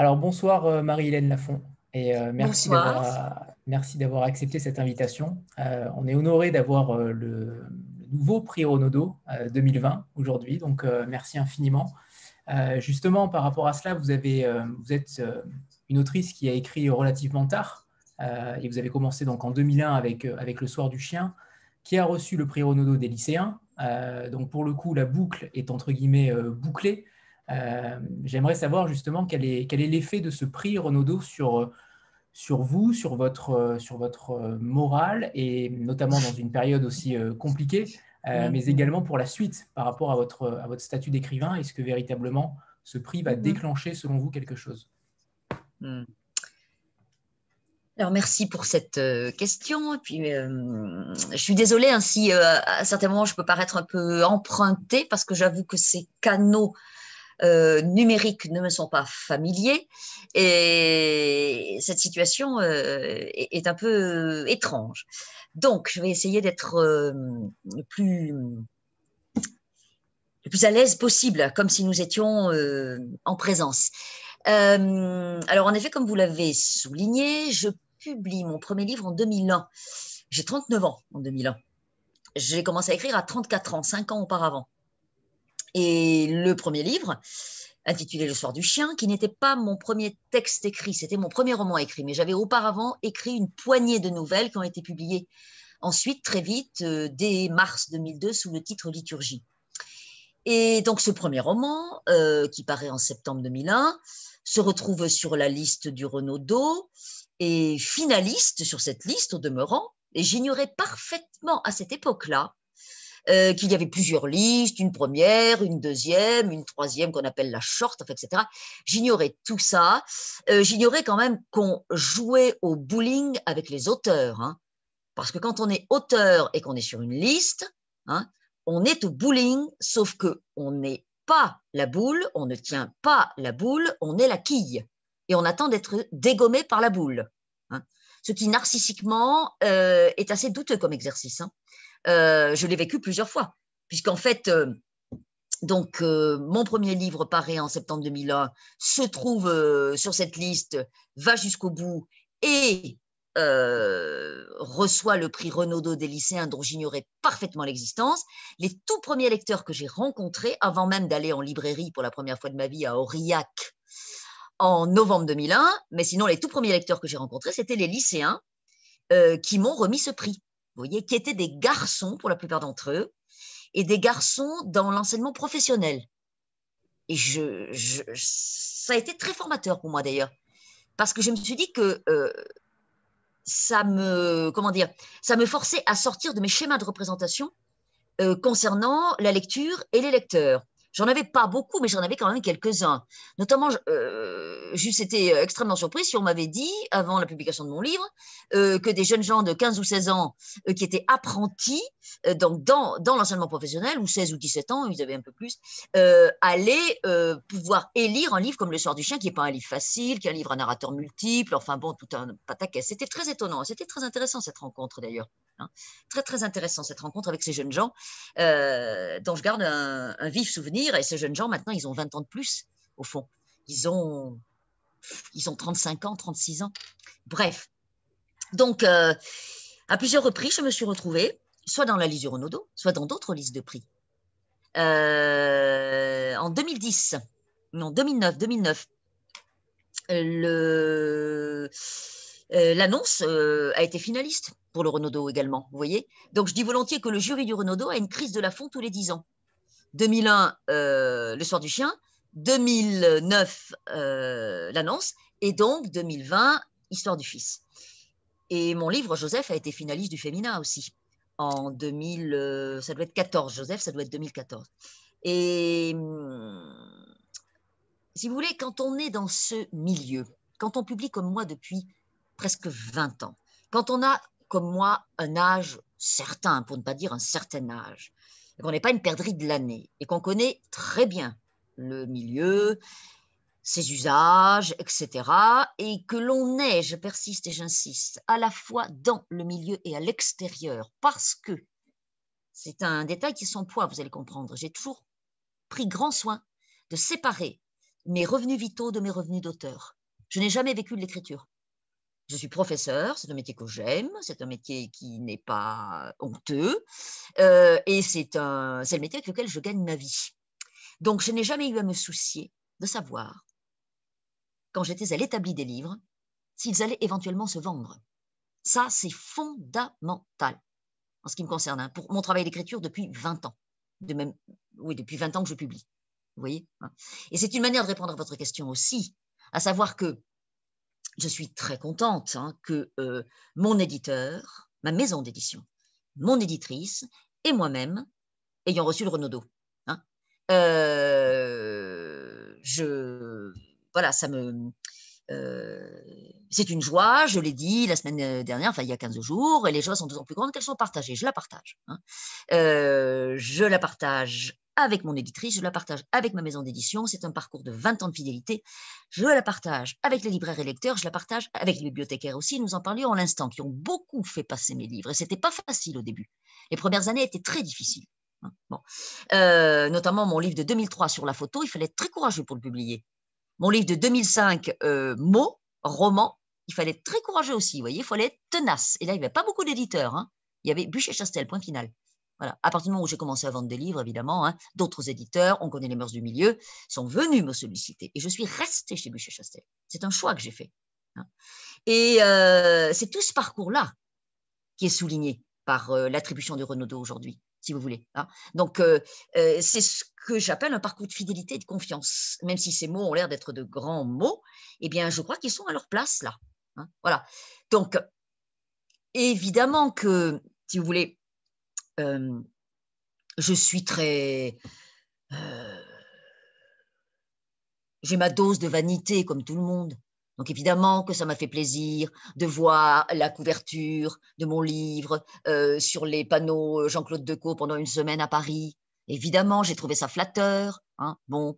Alors bonsoir euh, Marie-Hélène Lafont et euh, merci d'avoir accepté cette invitation. Euh, on est honoré d'avoir le, nouveau prix Renaudot 2020 aujourd'hui, donc merci infiniment. justement, par rapport à cela, vous, êtes une autrice qui a écrit relativement tard et vous avez commencé donc en 2001 avec, avec Le Soir du Chien, qui a reçu le prix Renaudot des lycéens. donc pour le coup, la boucle est entre guillemets bouclée euh, j'aimerais savoir justement quel est l'effet de ce prix Renaudot sur, vous, sur votre, euh, morale, et notamment dans une période aussi euh, compliquée, mais également pour la suite par rapport à votre, statut d'écrivain. Est-ce que véritablement ce prix va mm. déclencher selon vous quelque chose mm. Alors merci pour cette question. Et puis, je suis désolée ainsi, hein, à certains moments je peux paraître un peu empruntée parce que j'avoue que ces canaux euh, numériques ne me sont pas familiers et cette situation euh, est, un peu étrange. Donc, je vais essayer d'être le euh, plus le plus à l'aise possible, comme si nous étions en présence. alors, en effet, comme vous l'avez souligné, je publie mon premier livre en 2001. J'ai 39 ans en 2001. J'ai commencé à écrire à 34 ans, 5 ans auparavant. Et le premier livre, intitulé Le soir du chien, qui n'était pas mon premier texte écrit, c'était mon premier roman écrit, mais j'avais auparavant écrit une poignée de nouvelles qui ont été publiées ensuite, très vite, euh, dès mars 2002, sous le titre Liturgie. Et donc ce premier roman, euh, qui paraît en septembre 2001, se retrouve sur la liste du Renaudot et finaliste sur cette liste au demeurant. Et j'ignorais parfaitement à cette époque-là euh, qu'il y avait plusieurs listes, une première, une deuxième, une troisième qu'on appelle la short, etc. J'ignorais tout ça. Euh, j'ignorais quand même qu'on jouait au bowling avec les auteurs. Hein. parce que quand on est auteur et qu'on est sur une liste, hein, on est au bowling, sauf que on n'est pas la boule, on ne tient pas la boule, on est la quille. Et on attend d'être dégommé par la boule. Hein. ce qui narcissiquement euh, est assez douteux comme exercice. Euh, je l'ai vécu plusieurs fois, puisqu'en fait, euh, donc euh, mon premier livre paré en septembre 2001, se trouve sur cette liste, va jusqu'au bout et reçoit le prix Renaudot des lycéens dont j'ignorais parfaitement l'existence. Les tout premiers lecteurs que j'ai rencontrés, avant même d'aller en librairie pour la première fois de ma vie à Aurillac, en novembre 2001, mais sinon les tout premiers lecteurs que j'ai rencontrés, c'était les lycéens qui m'ont remis ce prix qui étaient des garçons pour la plupart d'entre eux, et des garçons dans l'enseignement professionnel. Et ça a été très formateur pour moi d'ailleurs, parce que je me suis dit que euh, ça me, comment dire, ça me forçait à sortir de mes schémas de représentation euh, concernant la lecture et les lecteurs. J'en avais pas beaucoup, mais j'en avais quand même quelques-uns. Notamment, euh, été euh, extrêmement surprise si on m'avait dit, avant la publication de mon livre, euh, que des jeunes gens de 15 ou 16 ans euh, qui étaient apprentis donc dans, l'enseignement professionnel, ou 16 ou 17 ans, ils avaient un peu plus, allaient pouvoir élire un livre comme Le Soir du Chien, qui n'est pas un livre facile, qui est un livre à narrateur multiple, enfin bon, tout un pataquès. C'était très étonnant, c'était très intéressant cette rencontre d'ailleurs. Hein. Très, très intéressant cette rencontre avec ces jeunes gens euh, dont je garde un, vif souvenir. Et ces jeunes gens, maintenant, ils ont 20 ans de plus, au fond. Ils ont, ils ont 35 ans, 36 ans. Bref. Donc, euh, à plusieurs reprises, je me suis retrouvée soit dans la liste du Renaudot, soit dans d'autres listes de prix. Euh, en 2010, non, 2009, 2009, le euh, l'annonce euh, a été finaliste pour le Renaudot également, vous voyez Donc je dis volontiers que le jury du Renaudot a une crise de la fond tous les 10 ans. 2001, euh, le soir du chien, 2009, l'annonce, et donc 2020, Histoire du fils. Et mon livre, Joseph, a été finaliste du Féminin aussi. En 2000, ça doit être 14, Joseph, ça doit être 2014. Et hmm, si vous voulez, quand on est dans ce milieu, quand on publie comme moi depuis presque 20 ans. Quand on a, comme moi, un âge certain, pour ne pas dire un certain âge, et qu'on n'est pas une perdrix de l'année, et qu'on connaît très bien le milieu, ses usages, etc., et que l'on est, je persiste et j'insiste, à la fois dans le milieu et à l'extérieur, parce que c'est un détail qui est sans poids, vous allez comprendre. J'ai toujours pris grand soin de séparer mes revenus vitaux de mes revenus d'auteur. Je n'ai jamais vécu de l'écriture. Je suis professeur, c'est un métier que j'aime, c'est un métier qui n'est pas honteux, euh, et c'est le métier avec lequel je gagne ma vie. Donc, je n'ai jamais eu à me soucier de savoir, quand j'étais à l'établi des livres, s'ils allaient éventuellement se vendre. Ça, c'est fondamental en ce qui me concerne, hein, pour mon travail d'écriture depuis 20 ans. De même, oui, depuis 20 ans que je publie. Vous voyez hein. Et c'est une manière de répondre à votre question aussi, à savoir que je suis très contente hein, que euh, mon éditeur, ma maison d'édition, mon éditrice et moi-même ayant reçu le Renaudot. Hein. Euh, je, voilà, ça me, euh, c'est une joie, je l'ai dit la semaine dernière, enfin il y a 15 jours, et les joies sont d'autant plus grandes qu'elles sont partagées. Je la partage. Hein. je la partage avec mon éditrice, je la partage avec ma maison d'édition. C'est un parcours de 20 ans de fidélité. Je la partage avec les libraires et lecteurs, je la partage avec les bibliothécaires aussi. Nous en parlions en l'instant, qui ont beaucoup fait passer mes livres. Et c'était pas facile au début. Les premières années étaient très difficiles. Hein. Bon. Euh, notamment mon livre de 2003 sur la photo, il fallait être très courageux pour le publier. Mon livre de 2005, euh, mots, roman, il fallait être très courageux aussi, vous voyez, il fallait être tenace. Et là, il n'y avait pas beaucoup d'éditeurs. Hein. Il y avait Bûcher-Chastel, point final. Voilà. À partir du moment où j'ai commencé à vendre des livres, évidemment, hein, d'autres éditeurs, on connaît les mœurs du milieu, sont venus me solliciter. Et je suis restée chez boucher Chastel. C'est un choix que j'ai fait. Hein. Et euh, c'est tout ce parcours-là qui est souligné par euh, l'attribution de Renaudot aujourd'hui, si vous voulez. Hein. Donc, euh, c'est ce que j'appelle un parcours de fidélité et de confiance. Même si ces mots ont l'air d'être de grands mots, eh bien, je crois qu'ils sont à leur place, là. Voilà. Donc, évidemment que, si vous voulez, euh, je suis très... Euh, j'ai ma dose de vanité comme tout le monde. Donc évidemment que ça m'a fait plaisir de voir la couverture de mon livre euh, sur les panneaux Jean-Claude Decaux pendant une semaine à Paris. Évidemment, j'ai trouvé ça flatteur. Hein. Bon,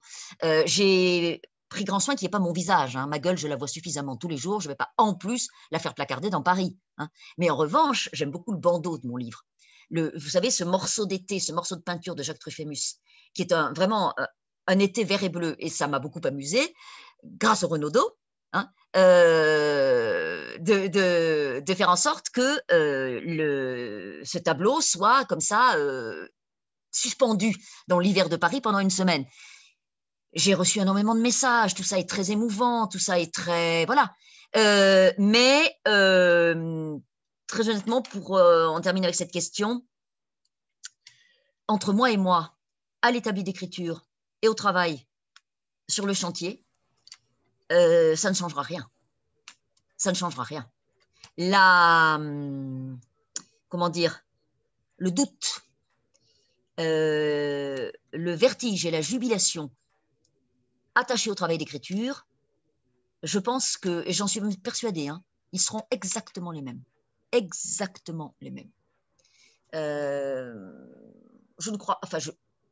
j'ai pris grand soin qu'il n'y ait pas mon visage. Hein. Ma gueule, je la vois suffisamment tous les jours. Je ne vais pas en plus la faire placarder dans Paris. Hein. Mais en revanche, j'aime beaucoup le bandeau de mon livre vous savez, ce morceau d'été, ce morceau de peinture de Jacques Truffémus, qui est un, vraiment euh, un été vert et bleu, et ça m'a beaucoup amusé, grâce au Renaudot, hein, euh, de, de, faire en sorte que euh, le, ce tableau soit comme ça suspendu dans l'hiver de Paris pendant une semaine. J'ai reçu énormément de messages, tout ça est très émouvant, tout ça est très... Voilà. mais très honnêtement, pour euh, en terminer avec cette question, entre moi et moi, à l'établi d'écriture et au travail sur le chantier, euh, ça ne changera rien. Ça ne changera rien. La, hum, comment dire, le doute, euh, le vertige et la jubilation attachés au travail d'écriture, je pense que, et j'en suis persuadée, hein, ils seront exactement les mêmes exactement les mêmes. Euh, je ne crois, enfin,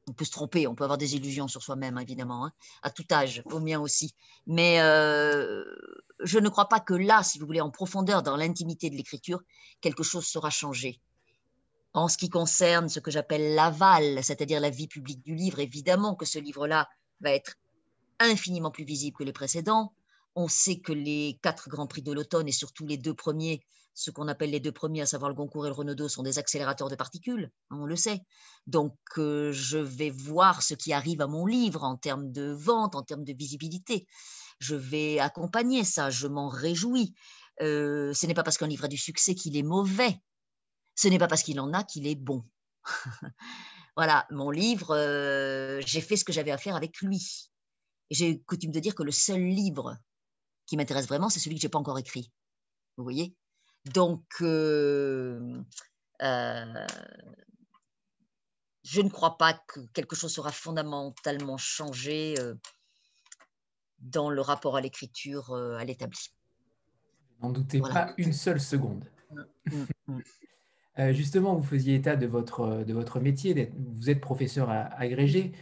on peut se tromper, on peut avoir des illusions sur soi-même, hein, évidemment, hein, à tout âge, au mien aussi. Mais euh, je ne crois pas que là, si vous voulez, en profondeur, dans l'intimité de l'écriture, quelque chose sera changé. En ce qui concerne ce que j'appelle l'aval, c'est-à-dire la vie publique du livre, évidemment que ce livre-là va être infiniment plus visible que les précédents. On sait que les quatre grands prix de l'automne et surtout les deux premiers ce qu'on appelle les deux premiers, à savoir le Goncourt et le Renaudot, sont des accélérateurs de particules, hein, on le sait. Donc, euh, je vais voir ce qui arrive à mon livre en termes de vente, en termes de visibilité. Je vais accompagner ça, je m'en réjouis. Euh, ce n'est pas parce qu'un livre a du succès qu'il est mauvais. Ce n'est pas parce qu'il en a qu'il est bon. voilà, mon livre, euh, j'ai fait ce que j'avais à faire avec lui. J'ai coutume de dire que le seul livre qui m'intéresse vraiment, c'est celui que je n'ai pas encore écrit. Vous voyez donc, euh, euh, je ne crois pas que quelque chose sera fondamentalement changé euh, dans le rapport à l'écriture à l'établi. N'en doutez pas une seule seconde. Mm, mm, mm. justement, vous faisiez état de votre, métier, vous êtes professeur agrégé.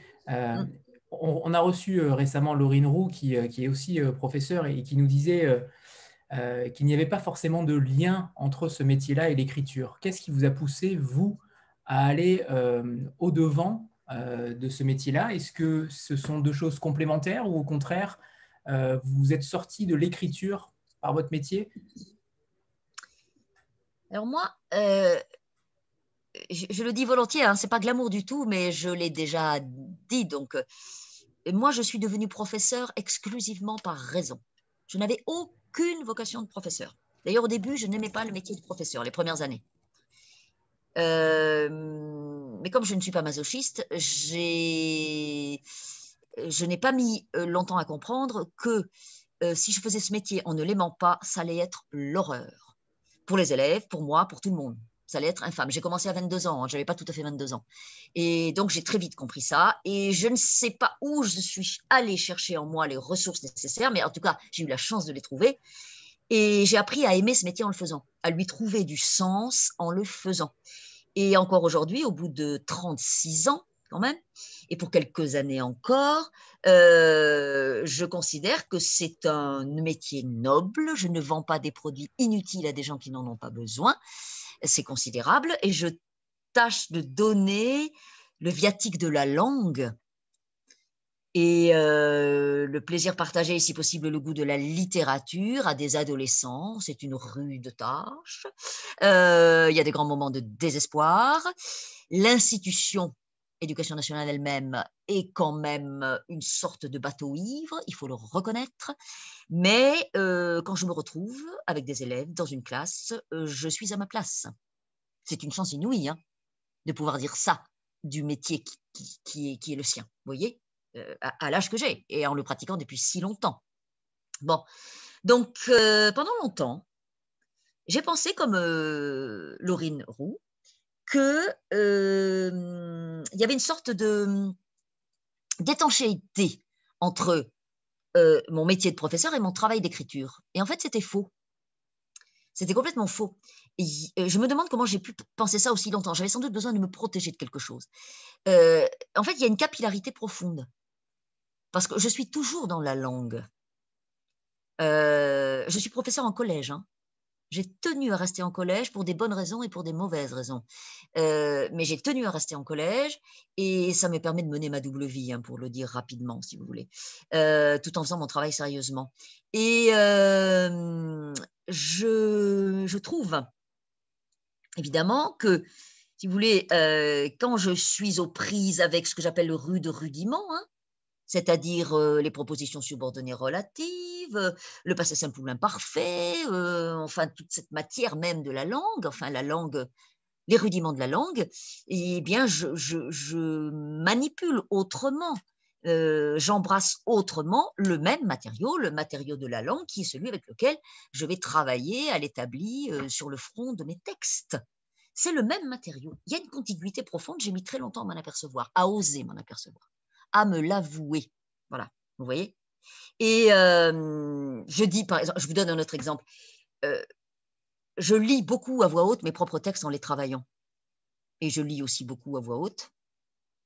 on, a reçu récemment Laurine Roux, qui, qui est aussi professeur, et qui nous disait euh, qu'il n'y avait pas forcément de lien entre ce métier-là et l'écriture. Qu'est-ce qui vous a poussé, vous, à aller euh, au-devant euh, de ce métier-là Est-ce que ce sont deux choses complémentaires ou au contraire, vous êtes sorti de l'écriture par votre métier Alors moi, je, le dis volontiers, hein, ce n'est pas glamour du tout, mais je l'ai déjà dit. Donc, moi, je suis devenue professeur exclusivement par raison. Je n'avais aucune vocation de professeur. D'ailleurs, au début, je n'aimais pas le métier de professeur, les premières années. Euh, mais comme je ne suis pas masochiste, je n'ai pas mis euh, longtemps à comprendre que euh, si je faisais ce métier en ne l'aimant pas, ça allait être l'horreur. Pour les élèves, pour moi, pour tout le monde ça allait être infâme. J'ai commencé à 22 ans, Je hein. j'avais pas tout à fait 22 ans. Et donc j'ai très vite compris ça. Et je ne sais pas où je suis allée chercher en moi les ressources nécessaires, mais en tout cas, j'ai eu la chance de les trouver. Et j'ai appris à aimer ce métier en le faisant, à lui trouver du sens en le faisant. Et encore aujourd'hui, au bout de 36 ans, quand même, et pour quelques années encore, euh, je considère que c'est un métier noble. Je ne vends pas des produits inutiles à des gens qui n'en ont pas besoin c'est considérable, et je tâche de donner le viatique de la langue et euh, le plaisir partagé si possible le goût de la littérature à des adolescents. C'est une rude tâche. Euh, il y a des grands moments de désespoir. L'institution Éducation nationale elle-même est quand même une sorte de bateau ivre, il faut le reconnaître. Mais euh, quand je me retrouve avec des élèves dans une classe, euh, je suis à ma place. C'est une chance inouïe hein, de pouvoir dire ça du métier qui, est, qui est, le sien, vous voyez, euh, à, à l'âge que j'ai et en le pratiquant depuis si longtemps. Bon, donc pendant longtemps, j'ai pensé comme Laurine Roux, qu'il euh, y avait une sorte de hum, d'étanchéité entre euh, mon métier de professeur et mon travail d'écriture. Et en fait, c'était faux. C'était complètement faux. Euh, je me demande comment j'ai pu penser ça aussi longtemps. J'avais sans doute besoin de me protéger de quelque chose. en fait, il y a une capillarité profonde. Parce que je suis toujours dans la langue. je suis professeur en collège. Hein. J'ai tenu à rester en collège pour des bonnes raisons et pour des mauvaises raisons. Euh, mais j'ai tenu à rester en collège et ça me permet de mener ma double vie, hein, pour le dire rapidement, si vous voulez, euh, tout en faisant mon travail sérieusement. Et euh, je, je, trouve, évidemment, que, si vous voulez, quand je suis aux prises avec ce que j'appelle le rude rudiment, hein, c'est-à-dire les propositions subordonnées relatives, le passé simple ou l'imparfait, enfin toute cette matière même de la langue, enfin la langue, les rudiments de la langue, eh bien je, manipule autrement, j'embrasse autrement le même matériau, le matériau de la langue qui est celui avec lequel je vais travailler à l'établi sur le front de mes textes. C'est le même matériau. Il y a une contiguïté profonde, j'ai mis très longtemps à m'en apercevoir, à oser m'en apercevoir à me l'avouer. Voilà, vous voyez Et euh, je dis, par exemple, je vous donne un autre exemple. Euh, je lis beaucoup à voix haute mes propres textes en les travaillant. Et je lis aussi beaucoup à voix haute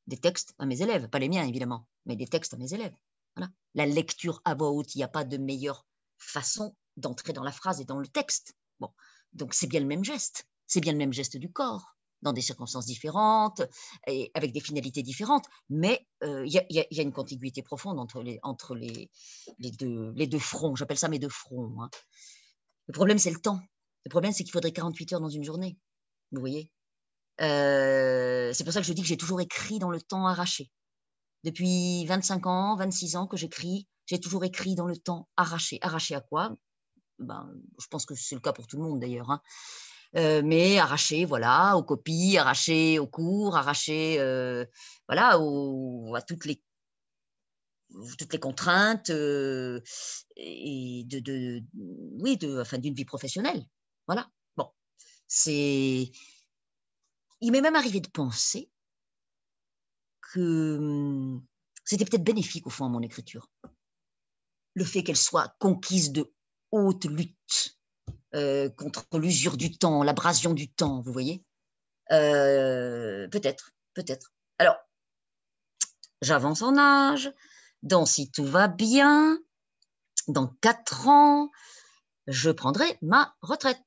des textes à mes élèves, pas les miens évidemment, mais des textes à mes élèves. Voilà. La lecture à voix haute, il n'y a pas de meilleure façon d'entrer dans la phrase et dans le texte. Bon, donc c'est bien le même geste, c'est bien le même geste du corps dans des circonstances différentes et avec des finalités différentes, mais euh, il y, a une contiguïté profonde entre les, entre les, deux, les deux, fronts. J'appelle ça mes deux fronts. Hein. Le problème, c'est le temps. Le problème, c'est qu'il faudrait 48 heures dans une journée. Vous voyez euh, C'est pour ça que je dis que j'ai toujours écrit dans le temps arraché. Depuis 25 ans, 26 ans que j'écris, j'ai toujours écrit dans le temps arraché. Arraché à quoi ben, Je pense que c'est le cas pour tout le monde d'ailleurs. Hein mais arraché voilà, aux copies, arraché aux cours, arraché voilà, à toutes les, toutes les contraintes et de, de, oui, de, enfin, d'une vie professionnelle. Voilà. Bon, c'est. Il m'est même arrivé de penser que mmh, c'était peut-être bénéfique au fond à mon écriture. Le fait qu'elle soit conquise de haute lutte euh, contre l'usure du temps, l'abrasion du temps, vous voyez euh, Peut-être, peut-être. Alors, j'avance en âge, dans si tout va bien, dans quatre ans, je prendrai ma retraite,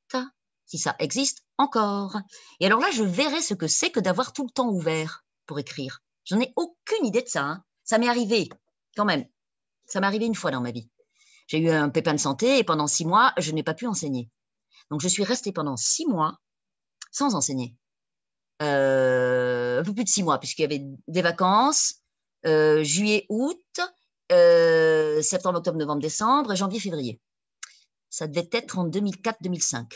si ça existe encore. Et alors là, je verrai ce que c'est que d'avoir tout le temps ouvert pour écrire. J'en ai aucune idée de ça. Hein. Ça m'est arrivé, quand même. Ça m'est arrivé une fois dans ma vie. J'ai eu un pépin de santé et pendant six mois, je n'ai pas pu enseigner. Donc, je suis restée pendant six mois sans enseigner. un peu plus de six mois, puisqu'il y avait des vacances, euh, juillet, août, euh, septembre, octobre, novembre, décembre, janvier, février. Ça devait être en 2004-2005.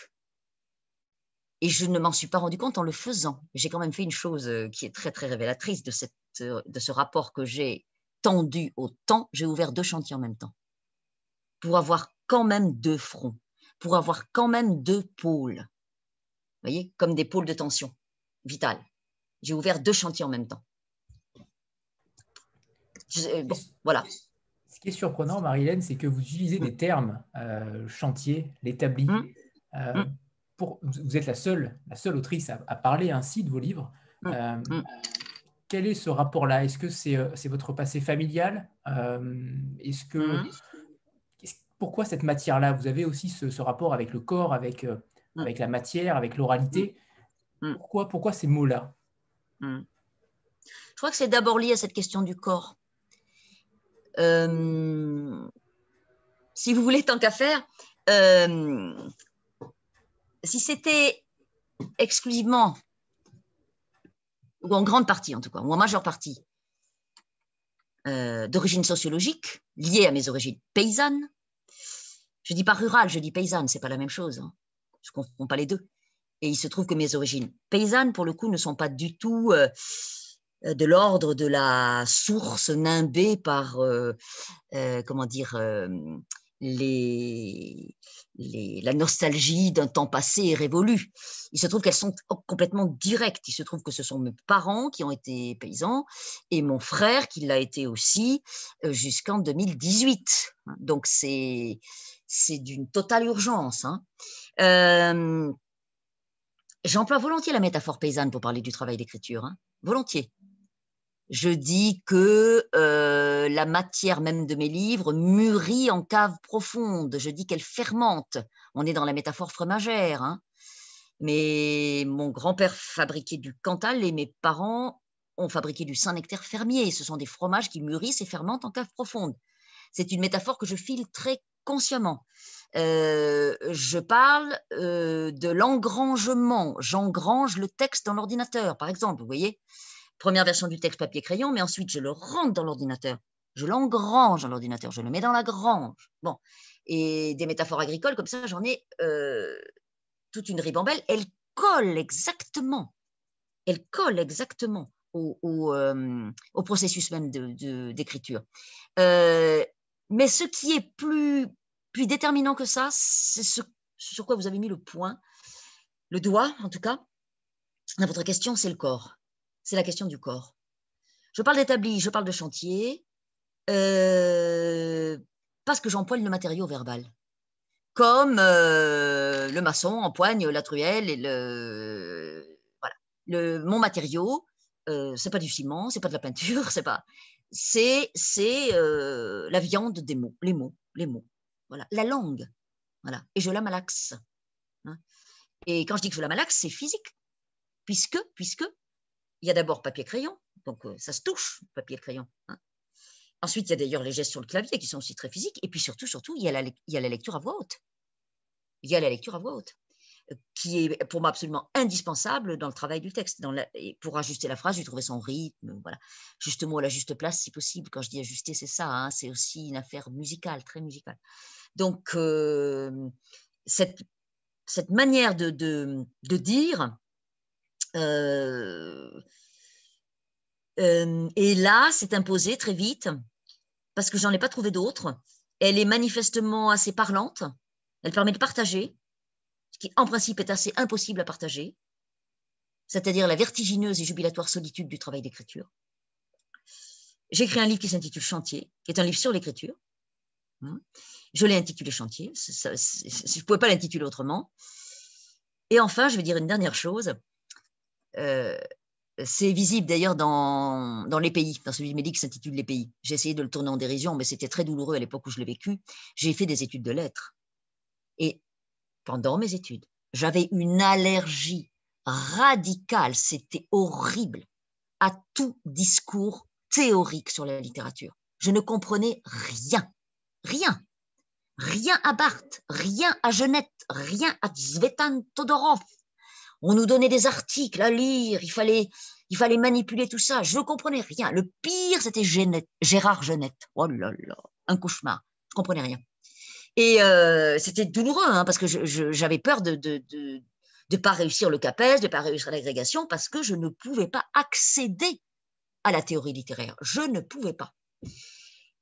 Et je ne m'en suis pas rendu compte en le faisant. J'ai quand même fait une chose euh, qui est très, très révélatrice de, cette, de ce rapport que j'ai tendu au temps. J'ai ouvert deux chantiers en même temps pour avoir quand même deux fronts, pour avoir quand même deux pôles. Vous voyez, comme des pôles de tension vital. J'ai ouvert deux chantiers en même temps. Euh, voilà. Ce qui est surprenant, Marilène, c'est que vous utilisez des termes euh, chantier, l'établi. Hum. Euh, hum. vous êtes la seule, la seule autrice à, parler ainsi de vos livres. Hum. Quel est ce rapport-là Est-ce que c'est votre passé familial Est-ce que pourquoi cette matière-là Vous avez aussi ce, rapport avec le corps, avec, euh, mm. avec la matière, avec l'oralité. Mm. Mm. Pourquoi, pourquoi ces mots-là Je crois que c'est d'abord lié à cette question du corps. Euh, si vous voulez, tant qu'à faire, euh, si c'était exclusivement, ou en grande partie en tout cas, ou en majeure partie, d'origine sociologique, liée à mes origines paysannes, je dis pas rural, je dis paysanne, c'est pas la même chose. Hein. Je ne comprends pas les deux. Et il se trouve que mes origines paysannes, pour le coup, ne sont pas du tout euh, euh, de l'ordre de la source nimbée par, euh, comment dire, les, la nostalgie d'un temps passé est révolue. Il se trouve qu'elles sont complètement directes. Il se trouve que ce sont mes parents qui ont été paysans et mon frère qui l'a été aussi euh, jusqu'en 2018. Donc c'est d'une totale urgence. Hein. Euh, j'emploie volontiers la métaphore paysanne pour parler du travail d'écriture, hein. volontiers. Je dis que euh, la matière même de mes livres mûrit en cave profonde. Je dis qu'elle fermente. On est dans la métaphore fromagère. Hein. Mais mon grand-père fabriquait du Cantal et mes parents ont fabriqué du Saint-Nectaire fermier. Ce sont des fromages qui mûrissent et fermentent en cave profonde. C'est une métaphore que je file très consciemment. Euh, je parle euh, de l'engrangement. J'engrange le texte dans l'ordinateur, par exemple, vous voyez première version du texte papier-crayon, mais ensuite je le rentre dans l'ordinateur, je l'engrange dans l'ordinateur, je le mets dans la grange. Bon, et des métaphores agricoles, comme ça, j'en ai euh, toute une ribambelle. Elle colle exactement, elle colle exactement au, euh, processus même d'écriture. De, euh, mais ce qui est plus, plus déterminant que ça, c'est ce sur quoi vous avez mis le point, le doigt en tout cas, dans votre question, c'est le corps c'est la question du corps. Je parle d'établi, je parle de chantier, euh, parce que j'empoigne le matériau verbal. Comme euh, le maçon empoigne la truelle et le. mon matériau, euh, c'est pas du ciment, c'est pas de la peinture, c'est pas. C'est c'est euh, la viande des mots, les mots, les mots. Voilà. La langue. Voilà. Et je la malaxe. Hein. Et quand je dis que je la malaxe, c'est physique. Puisque, puisque il y a d'abord papier-crayon, donc euh, ça se touche, papier-crayon. Hein. Ensuite, il y a d'ailleurs les gestes sur le clavier qui sont aussi très physiques. Et puis surtout, surtout, il y a la, lecture à voix haute. Il y a la lecture à voix haute, euh, qui est pour moi absolument indispensable dans le travail du texte. Dans pour ajuster la phrase, lui trouver son rythme, voilà. justement à la juste place si possible. Quand je dis ajuster, c'est ça. Hein, c'est aussi une affaire musicale, très musicale. Donc, euh, cette, manière de, de dire, euh, euh, et là, c'est imposé très vite, parce que j'en ai pas trouvé d'autres. Elle est manifestement assez parlante, elle permet de partager, ce qui en principe est assez impossible à partager, c'est-à-dire la vertigineuse et jubilatoire solitude du travail d'écriture. J'ai écrit un livre qui s'intitule Chantier, qui est un livre sur l'écriture. Hein. Je l'ai intitulé Chantier, je ne pouvais pas l'intituler autrement. Et enfin, je vais dire une dernière chose. Euh, c'est visible d'ailleurs dans, Les Pays, dans celui médic qui s'intitule Les Pays. J'ai essayé de le tourner en dérision, mais c'était très douloureux à l'époque où je l'ai vécu. J'ai fait des études de lettres. Et pendant mes études, j'avais une allergie radicale, c'était horrible, à tout discours théorique sur la littérature. Je ne comprenais rien, rien. Rien à Barthes, rien à Genette, rien à Zvetan Todorov, on nous donnait des articles à lire, il fallait, il fallait manipuler tout ça. Je ne comprenais rien. Le pire, c'était Gérard Genette. Oh là là, un cauchemar. Je comprenais rien. Et euh, c'était douloureux, hein, parce que j'avais peur de ne pas réussir le CAPES, de ne pas réussir l'agrégation, parce que je ne pouvais pas accéder à la théorie littéraire. Je ne pouvais pas.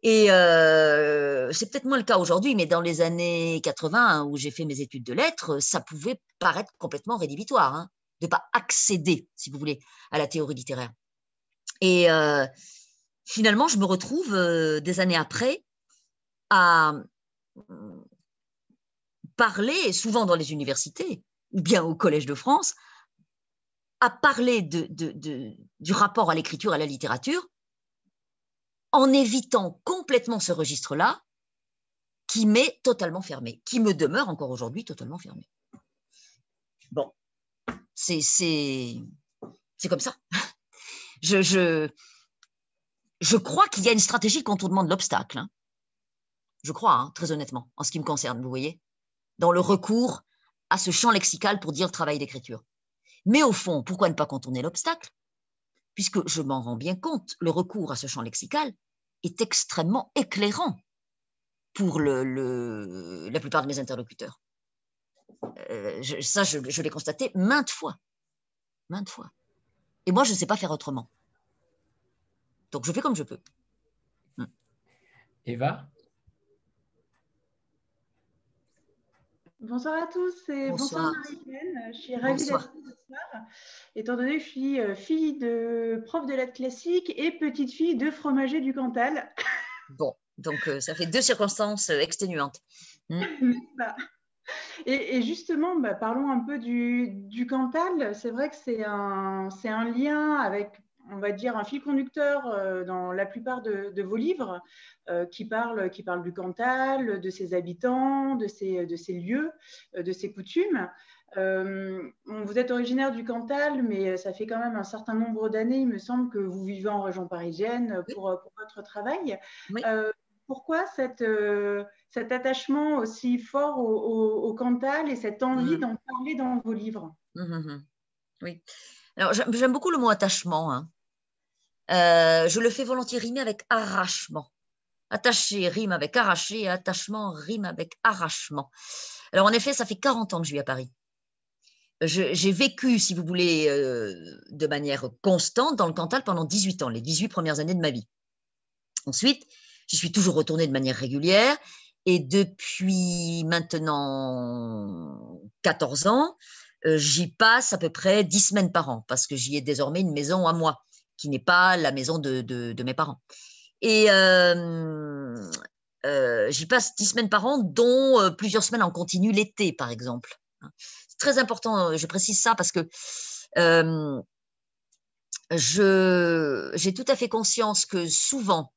Et euh, c'est peut-être moins le cas aujourd'hui, mais dans les années 80, où j'ai fait mes études de lettres, ça pouvait paraître complètement rédhibitoire hein, de ne pas accéder, si vous voulez, à la théorie littéraire. Et euh, finalement, je me retrouve euh, des années après à parler, souvent dans les universités, ou bien au Collège de France, à parler du rapport à l'écriture, à la littérature, en évitant complètement ce registre-là, qui m'est totalement fermé, qui me demeure encore aujourd'hui totalement fermé. Bon, c'est comme ça. Je, je, crois qu'il y a une stratégie quand on demande l'obstacle. Hein. Je crois, hein, très honnêtement, en ce qui me concerne, vous voyez, dans le recours à ce champ lexical pour dire travail d'écriture. Mais au fond, pourquoi ne pas contourner l'obstacle Puisque je m'en rends bien compte, le recours à ce champ lexical est extrêmement éclairant pour la plupart de mes interlocuteurs. Euh, ça, je, l'ai constaté maintes fois. Maintes fois. Et moi, je ne sais pas faire autrement. Donc, je fais comme je peux. Hmm. Eva Bonsoir à tous et bonsoir, Marie-Hélène. Je suis ravie d'être ici ce soir, étant donné que je suis euh, fille de prof de lettres classiques et petite fille de fromager du Cantal. Bon, donc euh, ça fait deux circonstances euh, exténuantes. Mm. et, justement, bah, parlons un peu du, Cantal. C'est vrai que c'est un lien avec on va dire, un fil conducteur euh, dans la plupart de, vos livres euh, qui parle, du Cantal, de ses habitants, de ses, lieux, euh, de ses coutumes. vous êtes originaire du Cantal, mais ça fait quand même un certain nombre d'années, il me semble, que vous vivez en région parisienne pour, votre travail. pourquoi cet attachement aussi fort au, Cantal et cette envie mmh. d'en parler dans vos livres mmh, mmh, Oui. j'aime beaucoup le mot attachement. Hein. Euh, je le fais volontiers rimer avec arrachement. Attaché rime avec arraché attachement rime avec arrachement. Alors en effet, ça fait 40 ans que je vis à Paris. J'ai vécu, si vous voulez, euh, de manière constante dans le Cantal pendant 18 ans, les 18 premières années de ma vie. Ensuite, je suis toujours retournée de manière régulière et depuis maintenant 14 ans, euh, j'y passe à peu près 10 semaines par an parce que j'y ai désormais une maison à moi qui n'est pas la maison de, mes parents. Et euh, euh, j'y passe dix semaines par an, dont euh, plusieurs semaines en continu l'été, par exemple. C'est très important, je précise ça parce que j'ai tout à fait conscience que souvent,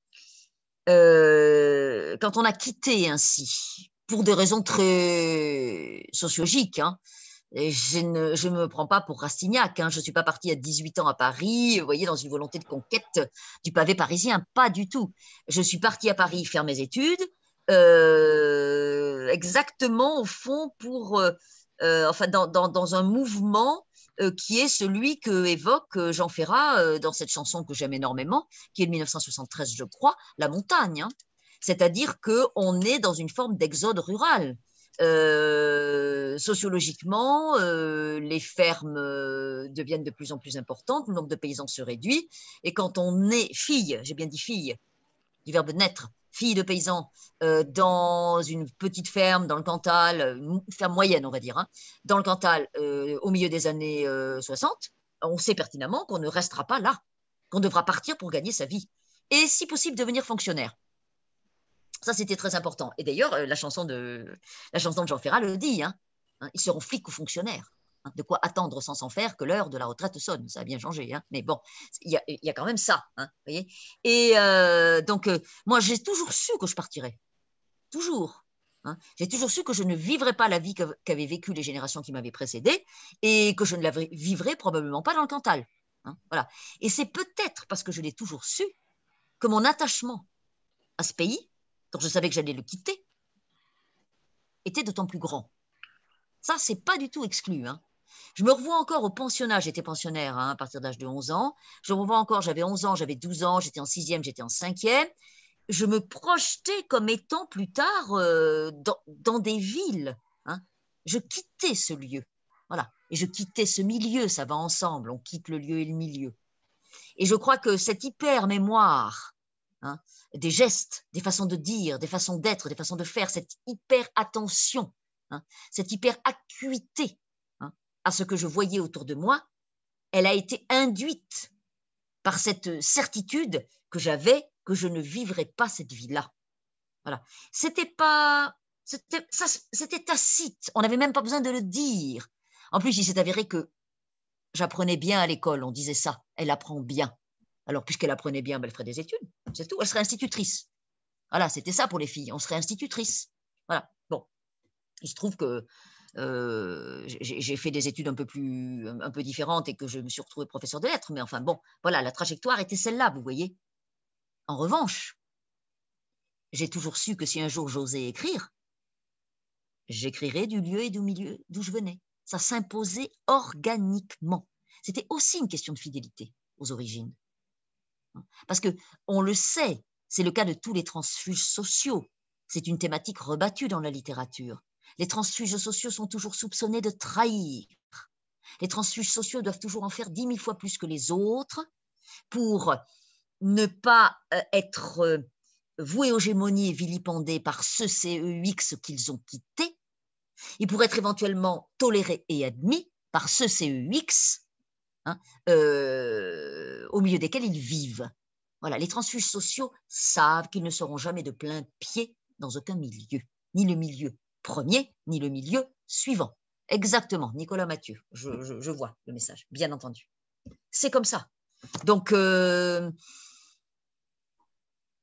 quand on a quitté ainsi, pour des raisons très sociologiques, hein, je ne me prends pas pour Rastignac. Hein. Je ne suis pas partie à 18 ans à Paris, vous voyez, dans une volonté de conquête du pavé parisien. Pas du tout. Je suis partie à Paris faire mes études, euh, exactement au fond pour, euh, euh, enfin, dans, un mouvement qui est celui que Jean Ferrat dans cette chanson que j'aime énormément, qui est de 1973, je crois, La montagne. Hein. C'est-à-dire qu'on est dans une forme d'exode rural euh, sociologiquement, euh, les fermes euh, deviennent de plus en plus importantes, le nombre de paysans se réduit, et quand on est fille, j'ai bien dit fille, du verbe naître, fille de paysan, dans une petite ferme dans le Cantal, ferme moyenne on va dire, hein, dans le Cantal au milieu des années 60, on sait pertinemment qu'on ne restera pas là, qu'on devra partir pour gagner sa vie, et si possible devenir fonctionnaire. Ça, c'était très important. Et d'ailleurs, euh, la chanson de, la chanson de Jean Ferrat le dit. Hein, hein, ils seront flics ou fonctionnaires. Hein. de quoi attendre sans s'en faire que l'heure de la retraite sonne. Ça a bien changé. mais bon, il y, a, quand même ça. Et euh, donc, euh, moi, j'ai toujours su que je partirais. Toujours. J'ai toujours su que je ne vivrais pas la vie qu'avaient vécue les générations qui m'avaient précédée et que je ne la vivrais probablement pas dans le Cantal. voilà. Et c'est peut-être parce que je l'ai toujours su que mon attachement à ce pays dont je savais que j'allais le quitter, était d'autant plus grand. Ça, c'est pas du tout exclu. Hein. Je me revois encore au pensionnat, j'étais pensionnaire hein, à partir d'âge de 11 ans. Je me revois encore, j'avais 11 ans, j'avais 12 ans, j'étais en sixième, j'étais en cinquième. Je me projetais comme étant plus tard euh, dans, des villes. Hein. Je quittais ce lieu. Voilà. Et je quittais ce milieu, ça va ensemble, on quitte le lieu et le milieu. Et je crois que cette hyper-mémoire Hein, des gestes, des façons de dire, des façons d'être, des façons de faire, cette hyper attention, hein, cette hyper acuité hein, à ce que je voyais autour de moi, elle a été induite par cette certitude que j'avais que je ne vivrais pas cette vie-là. Voilà. C'était pas, c'était tacite. On n'avait même pas besoin de le dire. En plus, il s'est avéré que j'apprenais bien à l'école. On disait ça. Elle apprend bien. Alors, puisqu'elle apprenait bien, ben, elle ferait des études, c'est tout. Elle serait institutrice. Voilà, c'était ça pour les filles. On serait institutrice. Voilà. Bon, il se trouve que euh, j'ai fait des études un peu plus, un peu différentes et que je me suis retrouvée professeur de lettres. Mais enfin, bon, voilà, la trajectoire était celle-là, vous voyez. En revanche, j'ai toujours su que si un jour j'osais écrire, j'écrirais du lieu et du milieu d'où je venais. Ça s'imposait organiquement. C'était aussi une question de fidélité aux origines. Parce que on le sait, c'est le cas de tous les transfuges sociaux. C'est une thématique rebattue dans la littérature. Les transfuges sociaux sont toujours soupçonnés de trahir. Les transfuges sociaux doivent toujours en faire dix mille fois plus que les autres pour ne pas euh, être euh, voués aux gémonies et vilipendés par ce CEUX qu'ils ont quitté, et pour être éventuellement tolérés et admis par ce CEUX hein, euh, au milieu desquels ils vivent. Voilà, les transfuges sociaux savent qu'ils ne seront jamais de plein pied dans aucun milieu, ni le milieu premier, ni le milieu suivant. Exactement, Nicolas Mathieu, je, vois le message, bien entendu. C'est comme ça. Donc, euh,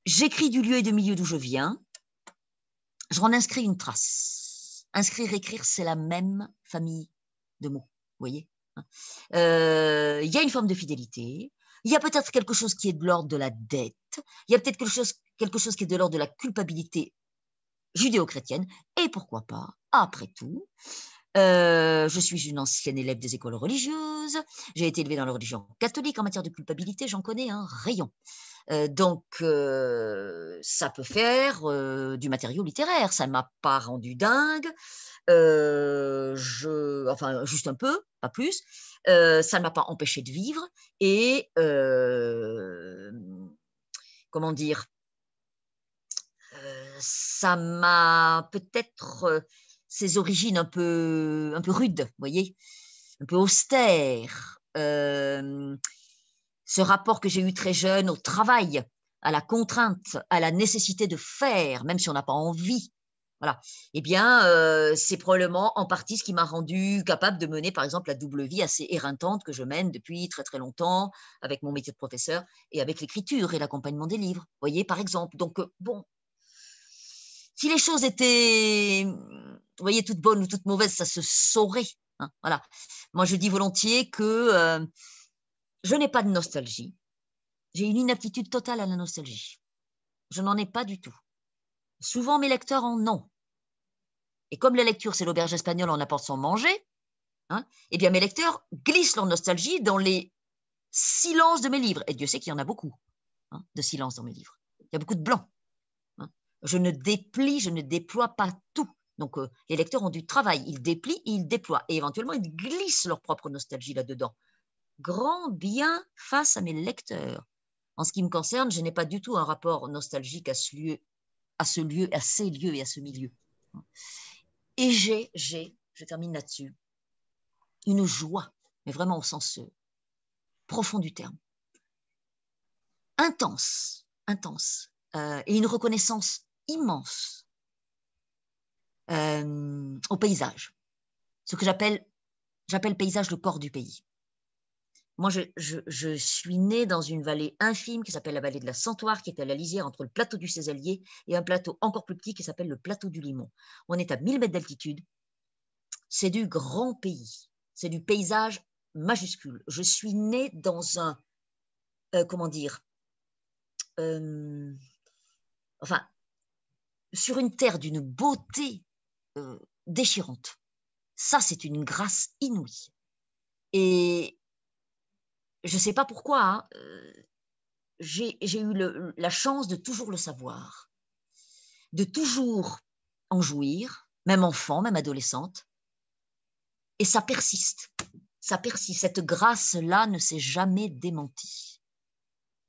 j'écris du lieu et du milieu d'où je viens, je rends inscris une trace. Inscrire, écrire, c'est la même famille de mots, vous voyez hein. euh, Il y a une forme de fidélité, il y a peut-être quelque chose qui est de l'ordre de la dette, il y a peut-être quelque chose, quelque chose qui est de l'ordre de la culpabilité judéo-chrétienne, et pourquoi pas, après tout, euh, je suis une ancienne élève des écoles religieuses. J'ai été élevée dans la religion catholique. En matière de culpabilité, j'en connais un rayon. Euh, donc, euh, ça peut faire du matériau littéraire. Ça m'a pas rendu dingue. je, enfin, juste un peu, pas plus. ça ne m'a pas empêché de vivre. Et comment dire Ça m'a peut-être ses origines un peu, un peu rudes, voyez, un peu austères. Euh, ce rapport que j'ai eu très jeune au travail, à la contrainte, à la nécessité de faire, même si on n'a pas envie. Voilà. Eh bien, euh, c'est probablement en partie ce qui m'a rendu capable de mener, par exemple, la double vie assez éreintante que je mène depuis très très longtemps avec mon métier de professeur et avec l'écriture et l'accompagnement des livres. Voyez, par exemple. Donc, euh, bon, si les choses étaient vous voyez, toute bonne ou toute mauvaise, ça se saurait. Hein, voilà. Moi, je dis volontiers que euh, je n'ai pas de nostalgie. J'ai une inaptitude totale à la nostalgie. Je n'en ai pas du tout. Souvent, mes lecteurs en ont. Et comme la lecture, c'est l'auberge espagnole, on apporte son manger, hein, eh bien, mes lecteurs glissent leur nostalgie dans les silences de mes livres. Et Dieu sait qu'il y en a beaucoup hein, de silences dans mes livres. Il y a beaucoup de blancs. Hein. Je ne déplie, je ne déploie pas tout. Donc euh, les lecteurs ont du travail, ils déplient, ils déploient, et éventuellement ils glissent leur propre nostalgie là-dedans. Grand bien face à mes lecteurs. En ce qui me concerne, je n'ai pas du tout un rapport nostalgique à ce lieu, à ce lieu, à ces lieux et à ce milieu. Et j'ai, j'ai, je termine là-dessus, une joie, mais vraiment au sens euh, profond du terme, intense, intense, euh, et une reconnaissance immense euh, au paysage. Ce que j'appelle, j'appelle paysage le corps du pays. Moi, je, suis né dans une vallée infime qui s'appelle la vallée de la Santoire, qui est à la lisière entre le plateau du Césalier et un plateau encore plus petit qui s'appelle le plateau du Limon. On est à 1000 mètres d'altitude. C'est du grand pays. C'est du paysage majuscule. Je suis né dans un, euh, comment dire, euh, enfin, sur une terre d'une beauté déchirante. Ça, c'est une grâce inouïe. Et je ne sais pas pourquoi, hein, euh, j'ai eu la chance de toujours le savoir, de toujours en jouir, même enfant, même adolescente. Et ça persiste, ça persiste. Cette grâce-là ne s'est jamais démentie.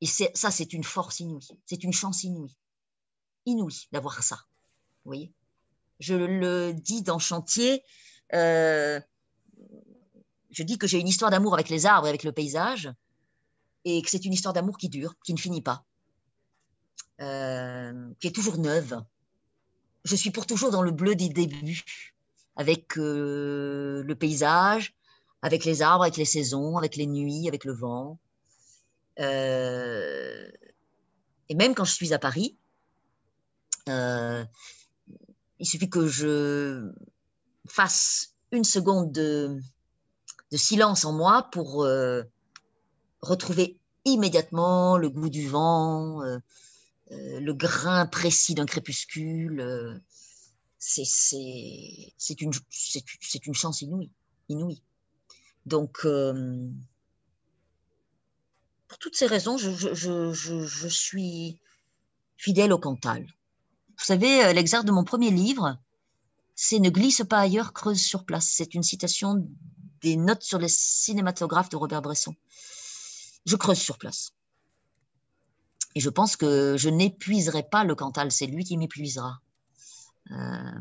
Et ça, c'est une force inouïe, c'est une chance inouïe, inouïe d'avoir ça. Vous voyez je le dis dans Chantier, euh, je dis que j'ai une histoire d'amour avec les arbres et avec le paysage, et que c'est une histoire d'amour qui dure, qui ne finit pas, euh, qui est toujours neuve. Je suis pour toujours dans le bleu des débuts, avec euh, le paysage, avec les arbres, avec les saisons, avec les nuits, avec le vent. et même quand je suis à Paris, euh, il suffit que je fasse une seconde de, silence en moi pour euh, retrouver immédiatement le goût du vent, euh, euh, le grain précis d'un crépuscule. c'est une, chance inouïe. inouïe. Donc, pour toutes ces raisons, je suis fidèle au Cantal. Vous savez, euh, l'exergue de mon premier livre, c'est Ne glisse pas ailleurs, creuse sur place. C'est une citation des notes sur les cinématographes de Robert Bresson. Je creuse sur place. Et je pense que je n'épuiserai pas le Cantal, c'est lui qui m'épuisera. Euh,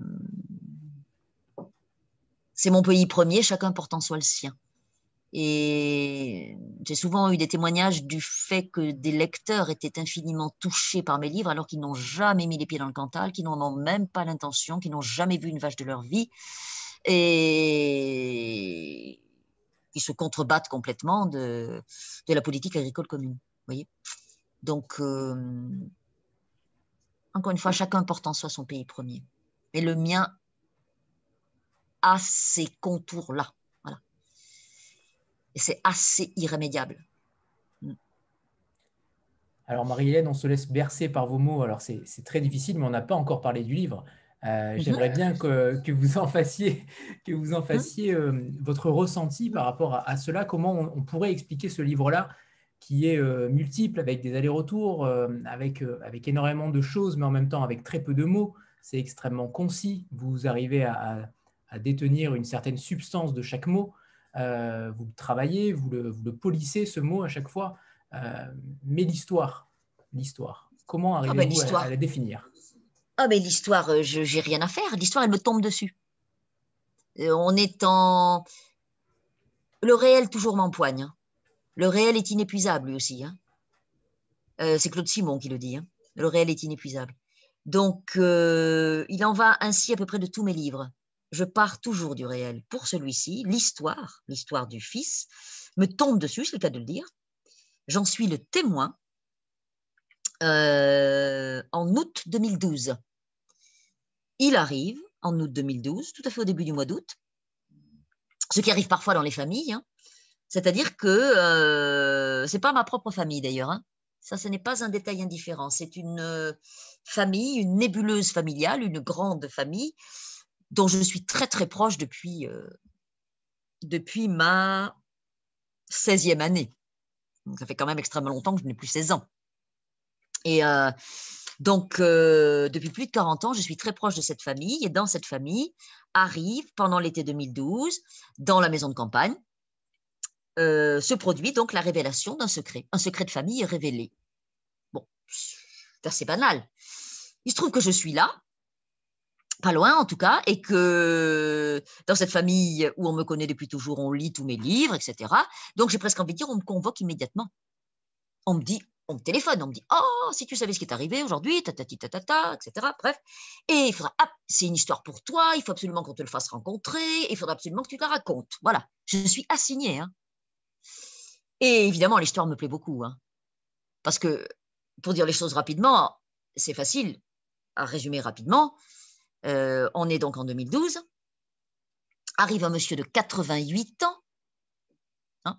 c'est mon pays premier, chacun portant soi le sien. Et j'ai souvent eu des témoignages du fait que des lecteurs étaient infiniment touchés par mes livres alors qu'ils n'ont jamais mis les pieds dans le Cantal, qu'ils n'en ont même pas l'intention, qu'ils n'ont jamais vu une vache de leur vie. Et ils se contrebattent complètement de, de la politique agricole commune. Voyez Donc, euh, encore une fois, chacun porte en soi son pays premier. Et le mien a ces contours-là. Et c'est assez irrémédiable. Mm. Alors Marie-Hélène, on se laisse bercer par vos mots. Alors c'est très difficile, mais on n'a pas encore parlé du livre. Euh, mhm. J'aimerais bien que, que, vous en fassiez, que vous en mhm. fassiez euh, votre ressenti par rapport à, cela. Comment on, pourrait expliquer ce livre-là qui est euh, multiple, avec des allers-retours, avec, avec énormément de choses, mais en même temps avec très peu de mots. C'est extrêmement concis. Vous arrivez à, à, détenir une certaine substance de chaque mot. Euh, vous le travaillez, vous le, vous polissez, ce mot à chaque fois. Euh, mais l'histoire, l'histoire, comment ah, bah, arrivez-vous à, la définir Ah ben l'histoire, euh, je n'ai rien à faire. L'histoire, elle me tombe dessus. on est en... Le réel toujours m'empoigne. Hein. Le réel est inépuisable lui aussi. Hein. c'est Claude Simon qui le dit. Hein. Le réel est inépuisable. Donc, il en va ainsi à peu près de tous mes livres je pars toujours du réel. Pour celui-ci, l'histoire, l'histoire du fils, me tombe dessus, c'est le cas de le dire. J'en suis le témoin euh, en août 2012. Il arrive en août 2012, tout à fait au début du mois d'août, ce qui arrive parfois dans les familles. Hein. C'est-à-dire que euh, c'est pas ma propre famille d'ailleurs. Hein. Ça, ce n'est pas un détail indifférent. C'est une euh, famille, une nébuleuse familiale, une grande famille dont je suis très très proche depuis, euh, depuis ma 16e année. ça fait quand même extrêmement longtemps que je n'ai plus 16 ans. Et euh, donc, euh, depuis plus de 40 ans, je suis très proche de cette famille. Et dans cette famille arrive, pendant l'été 2012, dans la maison de campagne, se produit donc la révélation d'un secret. Un secret de famille est révélé. Bon, c'est assez banal. Il se trouve que je suis là, pas loin en tout cas, et que dans cette famille où on me connaît depuis toujours, on lit tous mes livres, etc. Donc j'ai presque envie de dire, on me convoque immédiatement. On me dit, on me téléphone, on me dit, oh, si tu savais ce qui est arrivé aujourd'hui, ta-ta-ti-ta-ta-ta, etc. Bref, et il faudra, ah, c'est une histoire pour toi, il faut absolument qu'on te le fasse rencontrer, il faudra absolument que tu la racontes. Voilà, je suis assignée. Hein. Et évidemment, l'histoire me plaît beaucoup, hein. parce que pour dire les choses rapidement, c'est facile à résumer rapidement euh, on est donc en 2012. Arrive un monsieur de 88 ans. Hein.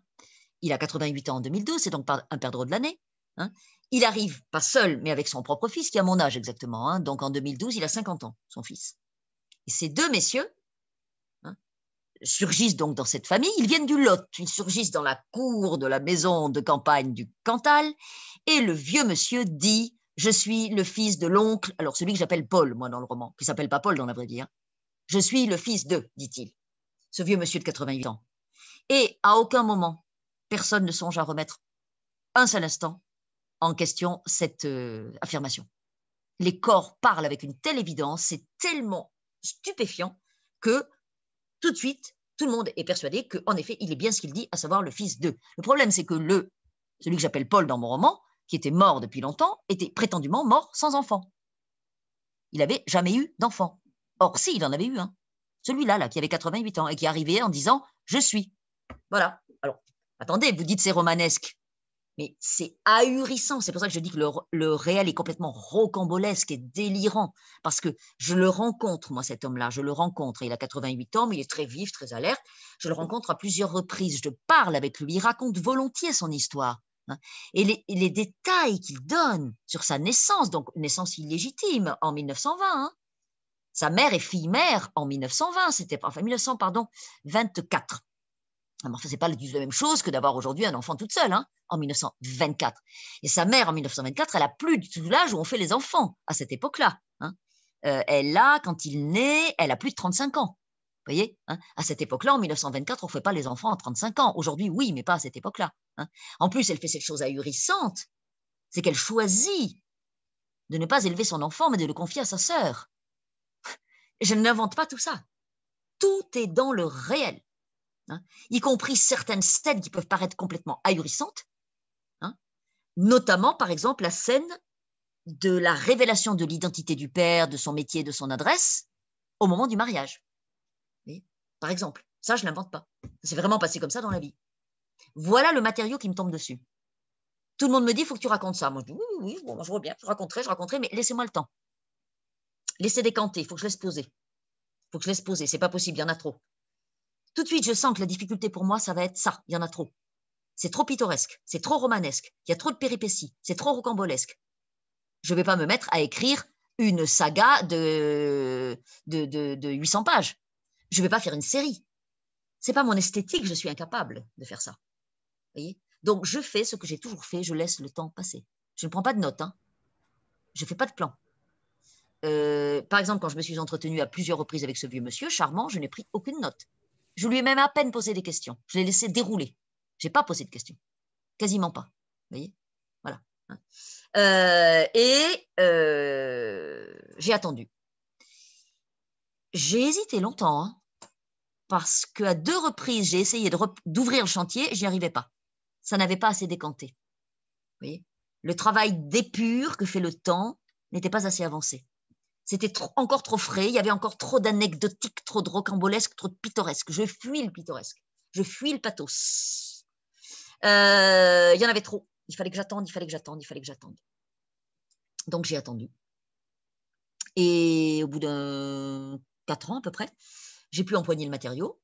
il a 88 ans en 2012, c'est donc un perdreau de l'année. Hein. il arrive pas seul, mais avec son propre fils, qui a mon âge exactement. Hein. donc en 2012, il a 50 ans, son fils. Et ces deux messieurs surgissent donc dans cette famille. Ils viennent du Lot, ils surgissent dans la cour de la maison de campagne du Cantal. Et le vieux monsieur dit je suis le fils de l'oncle, alors celui que j'appelle Paul, moi, dans le roman, qui s'appelle pas Paul dans la vraie vie. Hein. Je suis le fils de, dit-il, ce vieux monsieur de 88 ans. Et à aucun moment, personne ne songe à remettre un seul instant en question cette euh, affirmation. Les corps parlent avec une telle évidence, c'est tellement stupéfiant que tout de suite, tout le monde est persuadé qu'en effet, il est bien ce qu'il dit, à savoir le fils de. Le problème, c'est que le, celui que j'appelle Paul dans mon roman, qui était mort depuis longtemps, était prétendument mort sans enfant. Il n'avait jamais eu d'enfant. Or, si, il en avait eu un. Celui-là, là, qui avait 88 ans et qui arrivait en disant Je suis. Voilà. Alors, attendez, vous dites c'est romanesque. Mais c'est ahurissant. C'est pour ça que je dis que le, le, réel est complètement rocambolesque et délirant. Parce que je le rencontre, moi, cet homme-là. Je le rencontre. Il a 88 ans, mais il est très vif, très alerte. Je le rencontre à plusieurs reprises. Je parle avec lui. Il raconte volontiers son histoire. Hein. Et les, détails qu'il donne sur sa naissance, donc naissance illégitime en 1920, hein. sa mère est fille-mère en 1920, c'était enfin 1924, pardon 24. Ah, pas la même chose que d'avoir aujourd'hui un enfant toute seule, hein, en 1924. Et sa mère, en 1924, elle a plus du tout l'âge où on fait les enfants à cette époque-là. Euh, elle a, quand il naît, elle a plus de 35 ans. Vous voyez hein. À cette époque-là, en 1924, on ne fait pas les enfants à 35 ans. Aujourd'hui, oui, mais pas à cette époque-là. Hein. en plus, elle fait cette chose ahurissante, c'est qu'elle choisit de ne pas élever son enfant, mais de le confier à sa sœur. Je n'invente pas tout ça. Tout est dans le réel, hein. y compris certaines scènes qui peuvent paraître complètement ahurissantes, notamment, par exemple, la scène de la révélation de l'identité du père, de son métier, de son adresse, au moment du mariage par exemple. Ça, je ne l'invente pas. C'est vraiment passé comme ça dans la vie. Voilà le matériau qui me tombe dessus. Tout le monde me dit, il faut que tu racontes ça. Moi, je dis, oui, oui, oui, je vois bien, je raconterai, je raconterai, mais laissez-moi le temps. Laissez décanter, il faut que je laisse poser. Il faut que je laisse poser, c'est pas possible, il y en a trop. Tout de suite, je sens que la difficulté pour moi, ça va être ça, il y en a trop. C'est trop pittoresque, c'est trop romanesque, il y a trop de péripéties, c'est trop rocambolesque. Je ne vais pas me mettre à écrire une saga de, de, de, de 800 pages. Je ne vais pas faire une série. C'est pas mon esthétique, je suis incapable de faire ça. Donc je fais ce que j'ai toujours fait, je laisse le temps passer. Je ne prends pas de notes, hein. je ne fais pas de plan. Euh, par exemple, quand je me suis entretenue à plusieurs reprises avec ce vieux monsieur, charmant, je n'ai pris aucune note. Je lui ai même à peine posé des questions. Je l'ai laissé dérouler. Je n'ai pas posé de questions. Quasiment pas. Vous voyez Voilà. Hein. Euh, et euh, j'ai attendu. J'ai hésité longtemps, hein, parce qu'à deux reprises, j'ai essayé d'ouvrir le chantier, j'y arrivais pas. Ça n'avait pas assez décanté. Vous le travail d'épure que fait le temps n'était pas assez avancé. C'était trop, encore trop frais, il y avait encore trop d'anecdotiques, trop de rocambolesques, trop de pittoresque. Je fuis le pittoresque, je fuis le pathos. Euh, il y en avait trop. Il fallait que j'attende, il fallait que j'attende, il fallait que j'attende. Donc j'ai attendu. Et au bout d'un Quatre ans à peu près, j'ai pu empoigner le matériau.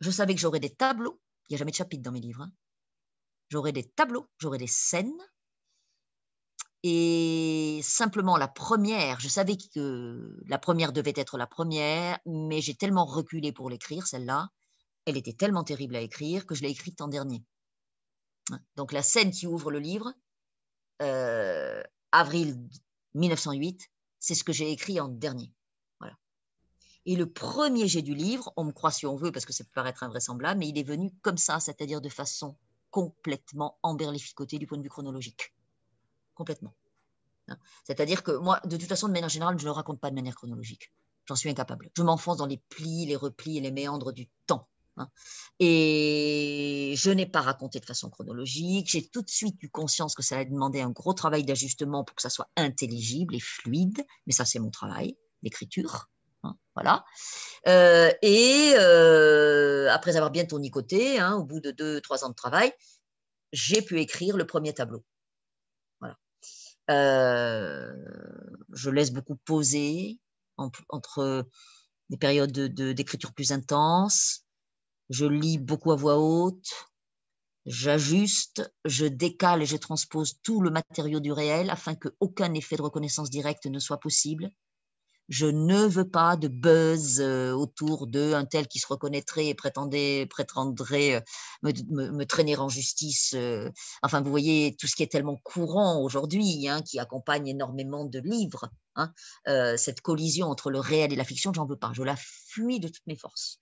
Je savais que j'aurais des tableaux. Il n'y a jamais de chapitre dans mes livres. Hein. J'aurais des tableaux, j'aurais des scènes. Et simplement la première, je savais que la première devait être la première, mais j'ai tellement reculé pour l'écrire, celle-là. Elle était tellement terrible à écrire que je l'ai écrite en dernier. Hein. Donc la scène qui ouvre le livre, euh, avril 1908, c'est ce que j'ai écrit en dernier. Et le premier jet du livre, on me croit si on veut, parce que ça peut paraître invraisemblable, mais il est venu comme ça, c'est-à-dire de façon complètement emberlificotée du point de vue chronologique. Complètement. Hein. C'est-à-dire que moi, de toute façon, de manière générale, je ne le raconte pas de manière chronologique. J'en suis incapable. Je m'enfonce dans les plis, les replis et les méandres du temps. Hein. Et je n'ai pas raconté de façon chronologique. J'ai tout de suite eu conscience que ça allait demander un gros travail d'ajustement pour que ça soit intelligible et fluide. Mais ça, c'est mon travail, l'écriture. Voilà. Euh, et euh, après avoir bien tournicoté, hein, au bout de deux, trois ans de travail, j'ai pu écrire le premier tableau. Voilà. Euh, je laisse beaucoup poser entre des périodes d'écriture plus intense, Je lis beaucoup à voix haute. J'ajuste, je décale et je transpose tout le matériau du réel afin qu'aucun effet de reconnaissance directe ne soit possible je ne veux pas de buzz euh, autour d'un tel qui se reconnaîtrait et prétendrait euh, me, traîner en justice. Euh, enfin, vous voyez tout ce qui est tellement courant aujourd'hui, hein, qui accompagne énormément de livres. Hein, cette collision entre le réel et la fiction, j'en veux pas. Je la fuis de toutes mes forces.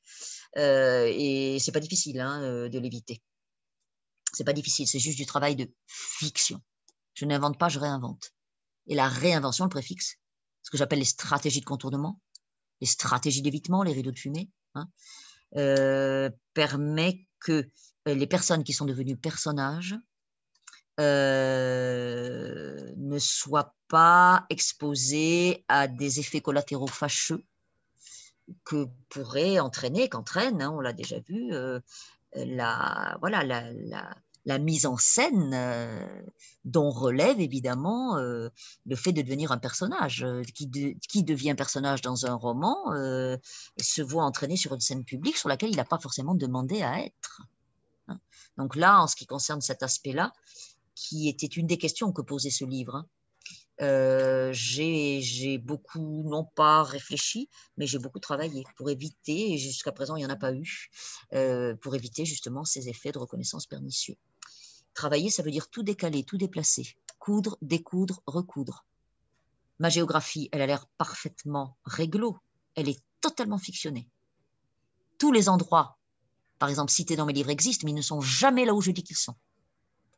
et c'est pas difficile hein, de l'éviter. C'est pas difficile, c'est juste du travail de fiction. Je n'invente pas, je réinvente. Et la réinvention, le préfixe, ce que j'appelle les stratégies de contournement, les stratégies d'évitement, les rideaux de fumée, hein, euh, permet que euh, les personnes qui sont devenues personnages euh, ne soient pas exposées à des effets collatéraux fâcheux que pourraient entraîner, qu'entraîne, hein, on l'a déjà vu, la, voilà, la, la mise en scène euh, dont relève évidemment euh, le fait de devenir un personnage. Euh, qui, devient personnage dans un roman se voit entraîné sur une scène publique sur laquelle il n'a pas forcément demandé à être. Hein. Donc là, en ce qui concerne cet aspect-là, qui était une des questions que posait ce livre, hein, j'ai beaucoup, non pas réfléchi, mais j'ai beaucoup travaillé pour éviter, et jusqu'à présent il n'y en a pas eu, pour éviter justement ces effets de reconnaissance pernicieux. Travailler, ça veut dire tout décaler, tout déplacer. Coudre, découdre, recoudre. Ma géographie, elle a l'air parfaitement réglo. Elle est totalement fictionnée. Tous les endroits, par exemple, cités dans mes livres existent, mais ils ne sont jamais là où je dis qu'ils sont.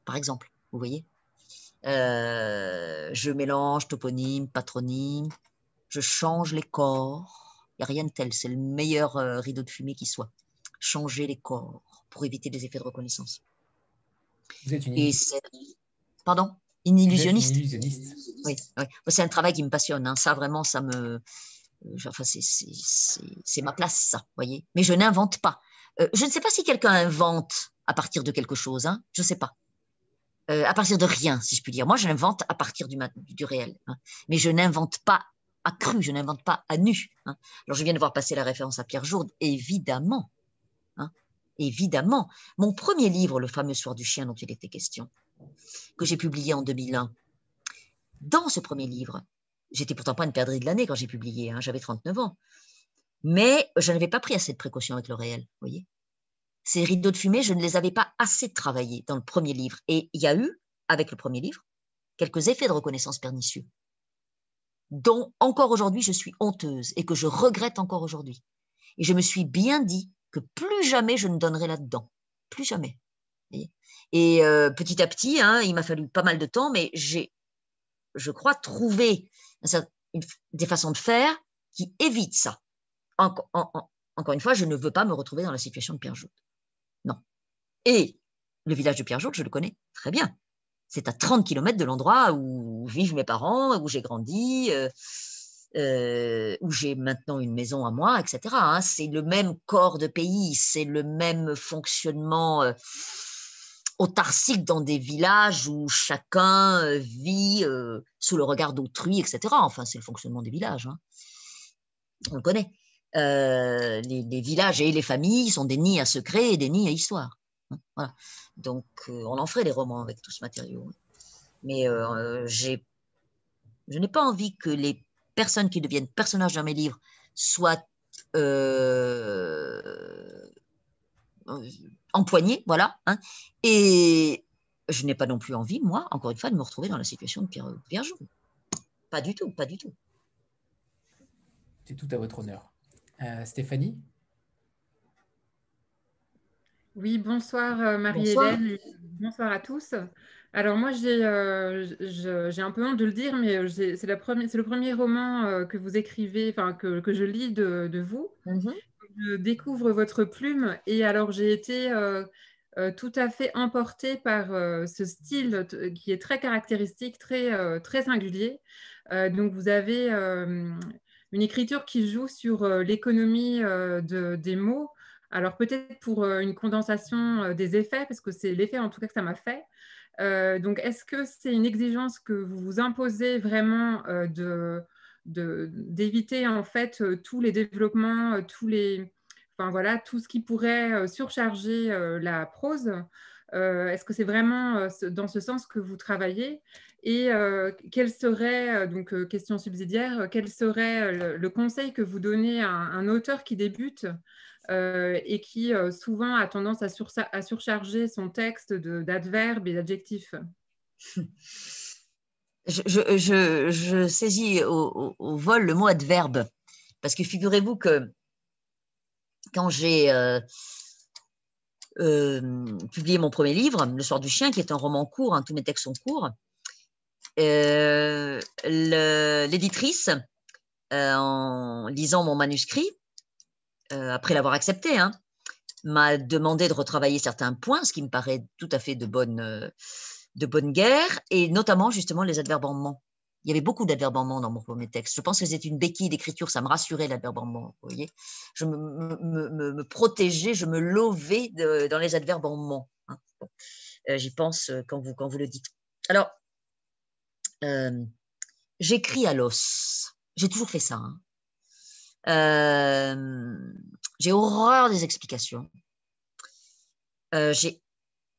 Par exemple, vous voyez euh, Je mélange toponyme, patronyme, je change les corps. Il n'y a rien de tel, c'est le meilleur euh, rideau de fumée qui soit. Changer les corps pour éviter des effets de reconnaissance. Vous Pardon Une Oui, c'est un travail qui me passionne. Hein. Ça, vraiment, ça me. Euh, enfin, c'est ma place, ça, voyez. Mais je n'invente pas. Euh, je ne sais pas si quelqu'un invente à partir de quelque chose, hein. je ne sais pas. Euh, à partir de rien, si je puis dire. Moi, j'invente à partir du, du réel. Hein. Mais je n'invente pas à cru, je n'invente pas à nu. Alors, je viens de voir passer la référence à Pierre Jourde, évidemment évidemment. Mon premier livre, Le fameux soir du chien dont il était question, que j'ai publié en 2001, dans ce premier livre, j'étais pourtant pas une perdrix de l'année quand j'ai publié, hein, j'avais 39 ans, mais je n'avais pas pris assez de précautions avec le réel, voyez. Ces rideaux de fumée, je ne les avais pas assez travaillés dans le premier livre. Et il y a eu, avec le premier livre, quelques effets de reconnaissance pernicieux, dont encore aujourd'hui je suis honteuse et que je regrette encore aujourd'hui. Et je me suis bien dit que plus jamais je ne donnerai là-dedans. Plus jamais. Et euh, petit à petit, hein, il m'a fallu pas mal de temps, mais j'ai, je crois, trouvé des façons de faire qui évitent ça. encore une fois, je ne veux pas me retrouver dans la situation de Pierre Jourde. Non. Et le village de Pierre Jourde, je le connais très bien. C'est à 30 km de l'endroit où vivent mes parents, où j'ai grandi. Euh, euh, où j'ai maintenant une maison à moi, etc. Hein. c'est le même corps de pays, c'est le même fonctionnement euh, autarcique dans des villages où chacun euh, vit sous le regard d'autrui, etc. Enfin, c'est le fonctionnement des villages. Hein. On le connaît. Les, villages et les familles sont des nids à secret et des nids à histoire. Hein, Donc, on en ferait des romans avec tout ce matériau. Mais j'ai, je n'ai pas envie que les personnes qui deviennent personnages dans mes livres soient empoignées, euh, voilà. Hein. Et je n'ai pas non plus envie, moi, encore une fois, de me retrouver dans la situation de Pierre, euh, Pierre Pas du tout, pas du tout. C'est tout à votre honneur. Euh, Stéphanie Oui, bonsoir Marie-Hélène, bonsoir. à tous. Alors moi, euh, j'ai un peu honte de le dire, mais euh, c'est le premier roman euh, que vous écrivez, enfin que, je lis de, vous. Mmh je découvre votre plume et alors j'ai été tout à fait emportée par ce style qui est très caractéristique, très, singulier. donc vous avez une écriture qui joue sur l'économie des mots. Alors peut-être pour une condensation des effets, parce que c'est l'effet en tout cas que ça m'a fait. Euh, donc, est-ce que c'est une exigence que vous vous imposez vraiment euh, d'éviter en fait euh, tous les développements, tous les, enfin voilà, tout ce qui pourrait surcharger la prose. Est-ce que c'est vraiment dans ce sens que vous travaillez Et quelle serait, donc question subsidiaire, quel serait le, conseil que vous donnez à un auteur qui débute euh, et qui euh, souvent a tendance à, à surcharger son texte d'adverbes et d'adjectifs. Je, je, saisis au, vol le mot adverbe, parce que figurez-vous que quand j'ai euh, publié mon premier livre, Le soir du chien, qui est un roman court, hein, tous mes textes sont courts, l'éditrice, en lisant mon manuscrit, euh, après l'avoir accepté, hein, m'a demandé de retravailler certains points, ce qui me paraît tout à fait de bonne, euh, de bonne guerre, et notamment justement les adverbes en ment. Il y avait beaucoup d'adverbes en ment dans mon premier texte. Je pense que c'était une béquille d'écriture, ça me rassurait l'adverbe en ment. Vous voyez je me, me, protégeais, je me lovais dans les adverbes en ment. Hein. Euh, j'y pense quand vous, quand vous le dites. Alors, j'écris à l'os. J'ai toujours fait ça. Hein. Euh, j'ai horreur des explications. Euh, j'ai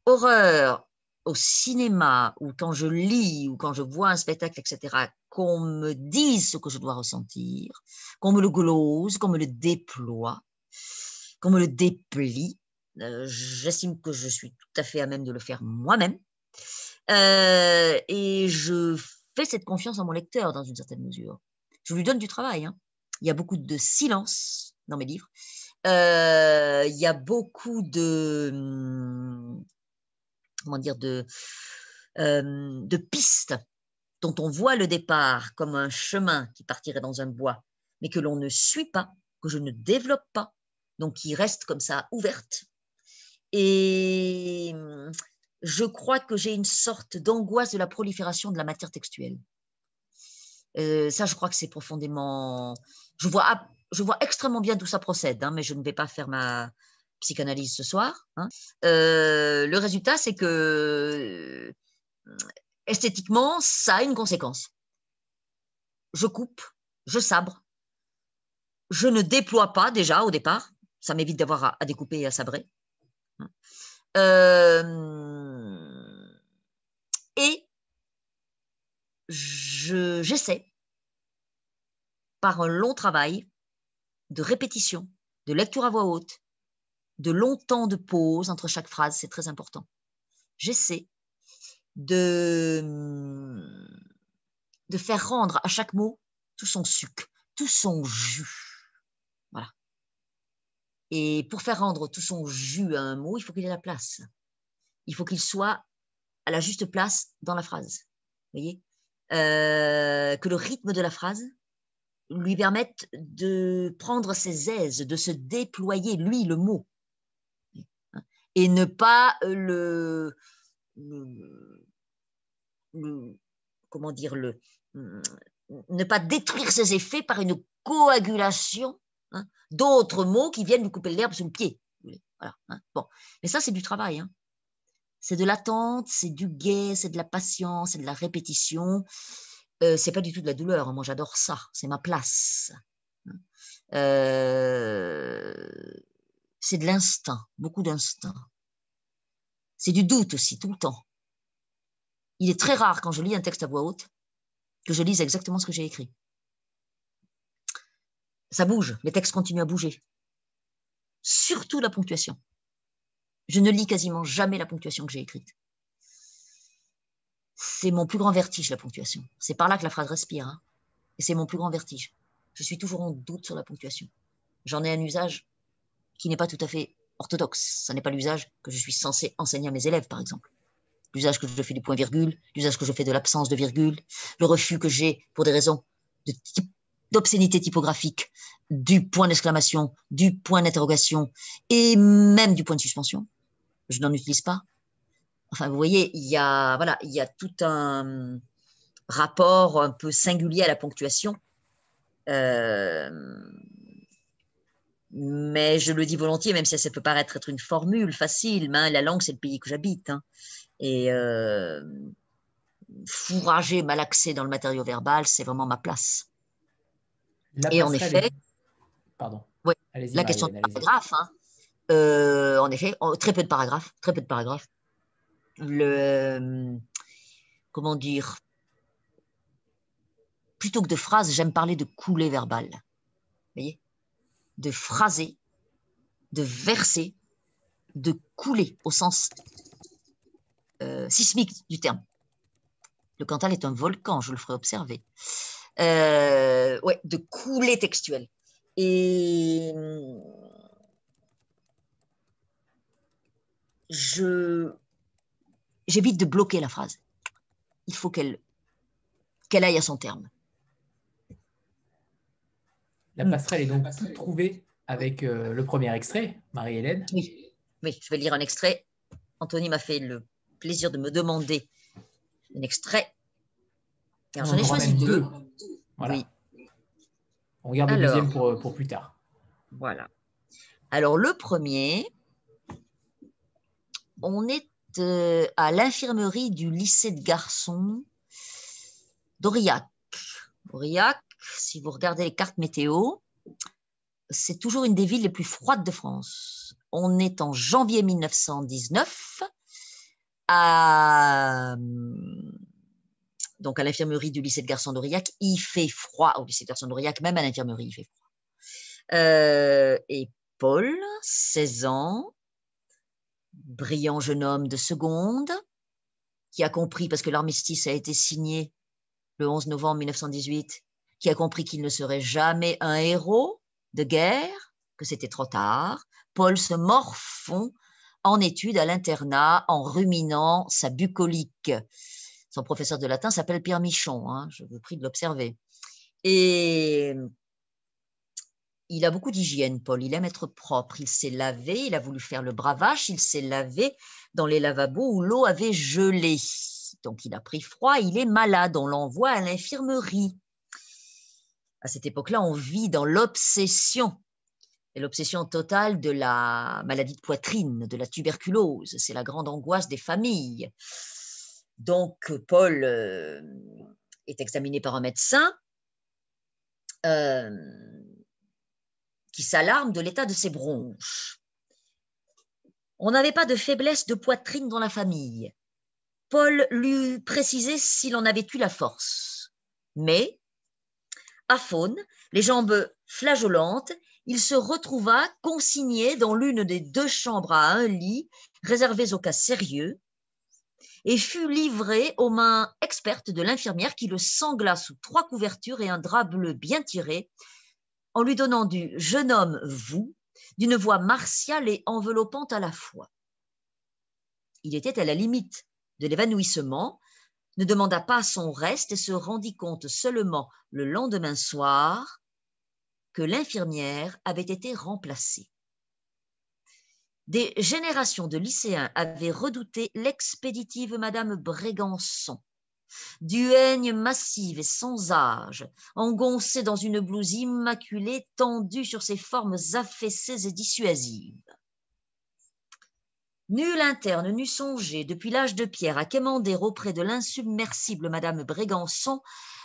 horreur au cinéma ou quand je lis ou quand je vois un spectacle, etc., qu'on me dise ce que je dois ressentir, qu'on me le glose, qu'on me le déploie, qu'on me le déplie. Euh, j'estime que je suis tout à fait à même de le faire moi-même. et je fais cette confiance en mon lecteur dans une certaine mesure. Je lui donne du travail. Hein il y a beaucoup de silence dans mes livres, euh, il y a beaucoup de, hum, comment dire, de, euh, de pistes dont on voit le départ comme un chemin qui partirait dans un bois, mais que l'on ne suit pas, que je ne développe pas, donc qui reste comme ça ouverte. Et hum, je crois que j'ai une sorte d'angoisse de la prolifération de la matière textuelle. Euh, ça, je crois que c'est profondément je vois, je vois extrêmement bien d'où ça procède, hein, mais je ne vais pas faire ma psychanalyse ce soir. Hein. Euh, le résultat, c'est que euh, esthétiquement, ça a une conséquence. Je coupe, je sabre, je ne déploie pas déjà au départ, ça m'évite d'avoir à, découper et à sabrer. Hein. Euh, et j'essaie par un long travail de répétition, de lecture à voix haute, de long temps de pause entre chaque phrase, c'est très important. J'essaie de, de faire rendre à chaque mot tout son sucre, tout son jus. Voilà. Et pour faire rendre tout son jus à un mot, il faut qu'il ait la place. Il faut qu'il soit à la juste place dans la phrase. Vous voyez euh, Que le rythme de la phrase lui permettent de prendre ses aises, de se déployer, lui, le mot, et ne pas euh, le, comment dire, le, mm, ne pas détruire ses effets par une coagulation hein, d'autres mots qui viennent lui couper l'herbe sous le pied. Hein. bon. Mais ça, c'est du travail. Hein. C'est de l'attente, c'est du guet, c'est de la patience, c'est de la répétition. Euh, c'est pas du tout de la douleur. Hein. Moi, j'adore ça. C'est ma place. Euh, c'est de l'instinct, beaucoup d'instinct. C'est du doute aussi, tout le temps. Il est très rare quand je lis un texte à voix haute que je lise exactement ce que j'ai écrit. Ça bouge, les textes continuent à bouger. Surtout la ponctuation. Je ne lis quasiment jamais la ponctuation que j'ai écrite c'est mon plus grand vertige, la ponctuation. C'est par là que la phrase respire. Hein. Et c'est mon plus grand vertige. Je suis toujours en doute sur la ponctuation. J'en ai un usage qui n'est pas tout à fait orthodoxe. Ce n'est pas l'usage que je suis censé enseigner à mes élèves, par exemple. L'usage que je fais du point-virgule, l'usage que je fais de l'absence de virgule, le refus que j'ai pour des raisons d'obscénité typographique du point d'exclamation, du point d'interrogation et même du point de suspension. Je n'en utilise pas Enfin, vous voyez, il y a, voilà, il y a tout un rapport un peu singulier à la ponctuation. Euh, mais je le dis volontiers, même si ça peut paraître être une formule facile, mais, hein, la langue, c'est le pays que j'habite. Hein. et euh, fourrager, malaxer dans le matériau verbal, c'est vraiment ma place. et en effet, pardon. la question de paragraphe, hein. euh, en effet, très peu de paragraphes, très peu de paragraphes le, euh, comment dire, plutôt que de phrases, j'aime parler de coulée verbale. voyez De phraser, de verser, de couler au sens euh, sismique du terme. Le Cantal est un volcan, je le ferai observer. Euh, ouais, de couler textuelle. Et euh, je j'évite de bloquer la phrase. Il faut qu'elle qu'elle aille à son terme. La hmm. passerelle est donc trouvée avec euh, le premier extrait, Marie-Hélène. Oui. je vais lire un extrait. Anthony m'a fait le plaisir de me demander un extrait. j'en ai choisi deux. On regarde le deuxième pour plus tard. Voilà. Alors le premier, on est à l'infirmerie du lycée de garçons d'Aurillac. Aurillac, si vous regardez les cartes météo, c'est toujours une des villes les plus froides de France. On est en janvier 1919 à donc à l'infirmerie du lycée de garçons d'Aurillac, il fait froid. Au lycée de garçons d'Aurillac, même à l'infirmerie, il fait froid. Euh, et Paul, 16 ans, brillant jeune homme de seconde qui a compris, parce que l'armistice a été signé le 11 novembre 1918, qui a compris qu'il ne serait jamais un héros de guerre, que c'était trop tard. Paul se morfond en étude à l'internat en ruminant sa bucolique. Son professeur de latin s'appelle Pierre Michon, hein, je vous prie de l'observer. Et il a beaucoup d'hygiène, Paul. Il aime être propre. Il s'est lavé. Il a voulu faire le bravache, Il s'est lavé dans les lavabos où l'eau avait gelé. Donc il a pris froid. Il est malade. On l'envoie à l'infirmerie. À cette époque-là, on vit dans l'obsession. Et l'obsession totale de la maladie de poitrine, de la tuberculose. C'est la grande angoisse des familles. Donc, Paul euh, est examiné par un médecin. Euh, qui s'alarme de l'état de ses bronches. On n'avait pas de faiblesse de poitrine dans la famille. Paul lui précisé s'il en avait eu la force. Mais, à Faune, les jambes flageolantes, il se retrouva consigné dans l'une des deux chambres à un lit réservées aux cas sérieux et fut livré aux mains expertes de l'infirmière qui le sangla sous trois couvertures et un drap bleu bien tiré en lui donnant du jeune homme vous, d'une voix martiale et enveloppante à la fois. Il était à la limite de l'évanouissement, ne demanda pas son reste et se rendit compte seulement le lendemain soir que l'infirmière avait été remplacée. Des générations de lycéens avaient redouté l'expéditive Madame Brégançon, du haigne massive et sans âge, engoncée dans une blouse immaculée tendue sur ses formes affaissées et dissuasives. Nul interne n'eût songé, depuis l'âge de pierre, à quémander auprès de l'insubmersible Madame Brégançon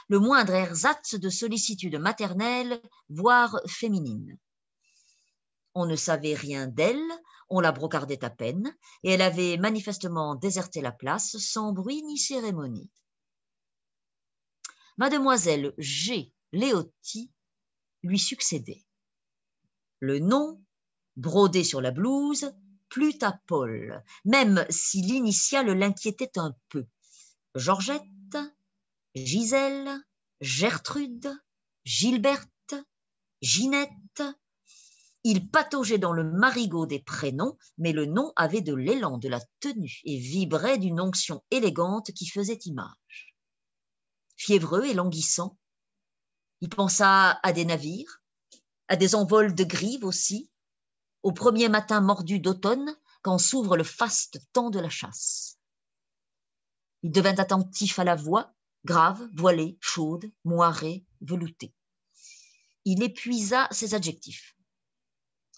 le moindre ersatz de sollicitude maternelle, voire féminine. On ne savait rien d'elle, on la brocardait à peine, et elle avait manifestement déserté la place sans bruit ni cérémonie mademoiselle G. Leotti lui succédait. Le nom, brodé sur la blouse, plut à Paul, même si l'initiale l'inquiétait un peu. Georgette, Gisèle, Gertrude, Gilberte, Ginette. Il pataugeait dans le marigot des prénoms, mais le nom avait de l'élan, de la tenue, et vibrait d'une onction élégante qui faisait image fiévreux et languissant. Il pensa à des navires, à des envols de grives aussi, au premier matin mordu d'automne, quand s'ouvre le faste temps de la chasse. Il devint attentif à la voix, grave, voilée, chaude, moirée, veloutée. Il épuisa ses adjectifs.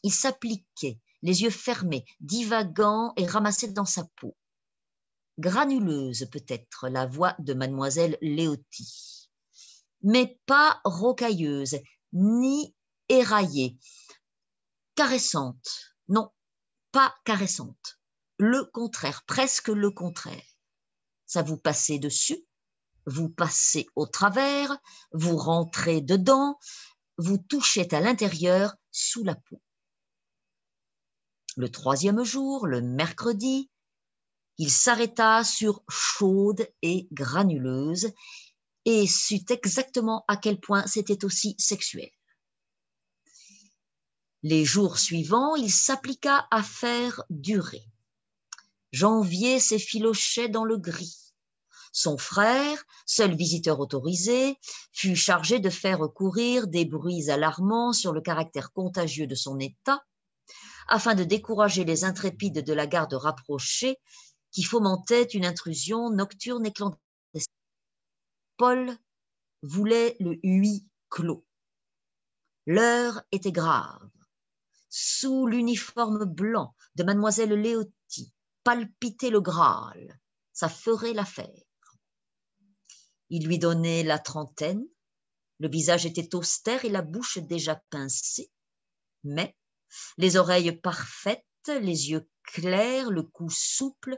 Il s'appliquait, les yeux fermés, divagant et ramassé dans sa peau granuleuse peut-être, la voix de mademoiselle Léoti, mais pas rocailleuse, ni éraillée, caressante, non, pas caressante, le contraire, presque le contraire. Ça vous passait dessus, vous passez au travers, vous rentrez dedans, vous touchez à l'intérieur, sous la peau. Le troisième jour, le mercredi, il s'arrêta sur chaude et granuleuse et sut exactement à quel point c'était aussi sexuel. Les jours suivants, il s'appliqua à faire durer. Janvier s'effilochait dans le gris. Son frère, seul visiteur autorisé, fut chargé de faire courir des bruits alarmants sur le caractère contagieux de son état, afin de décourager les intrépides de la garde rapprochée qui fomentait une intrusion nocturne et clandestine. Paul voulait le huis clos. L'heure était grave. Sous l'uniforme blanc de mademoiselle Léotie palpitait le Graal. Ça ferait l'affaire. Il lui donnait la trentaine. Le visage était austère et la bouche déjà pincée. Mais les oreilles parfaites, les yeux le cou souple,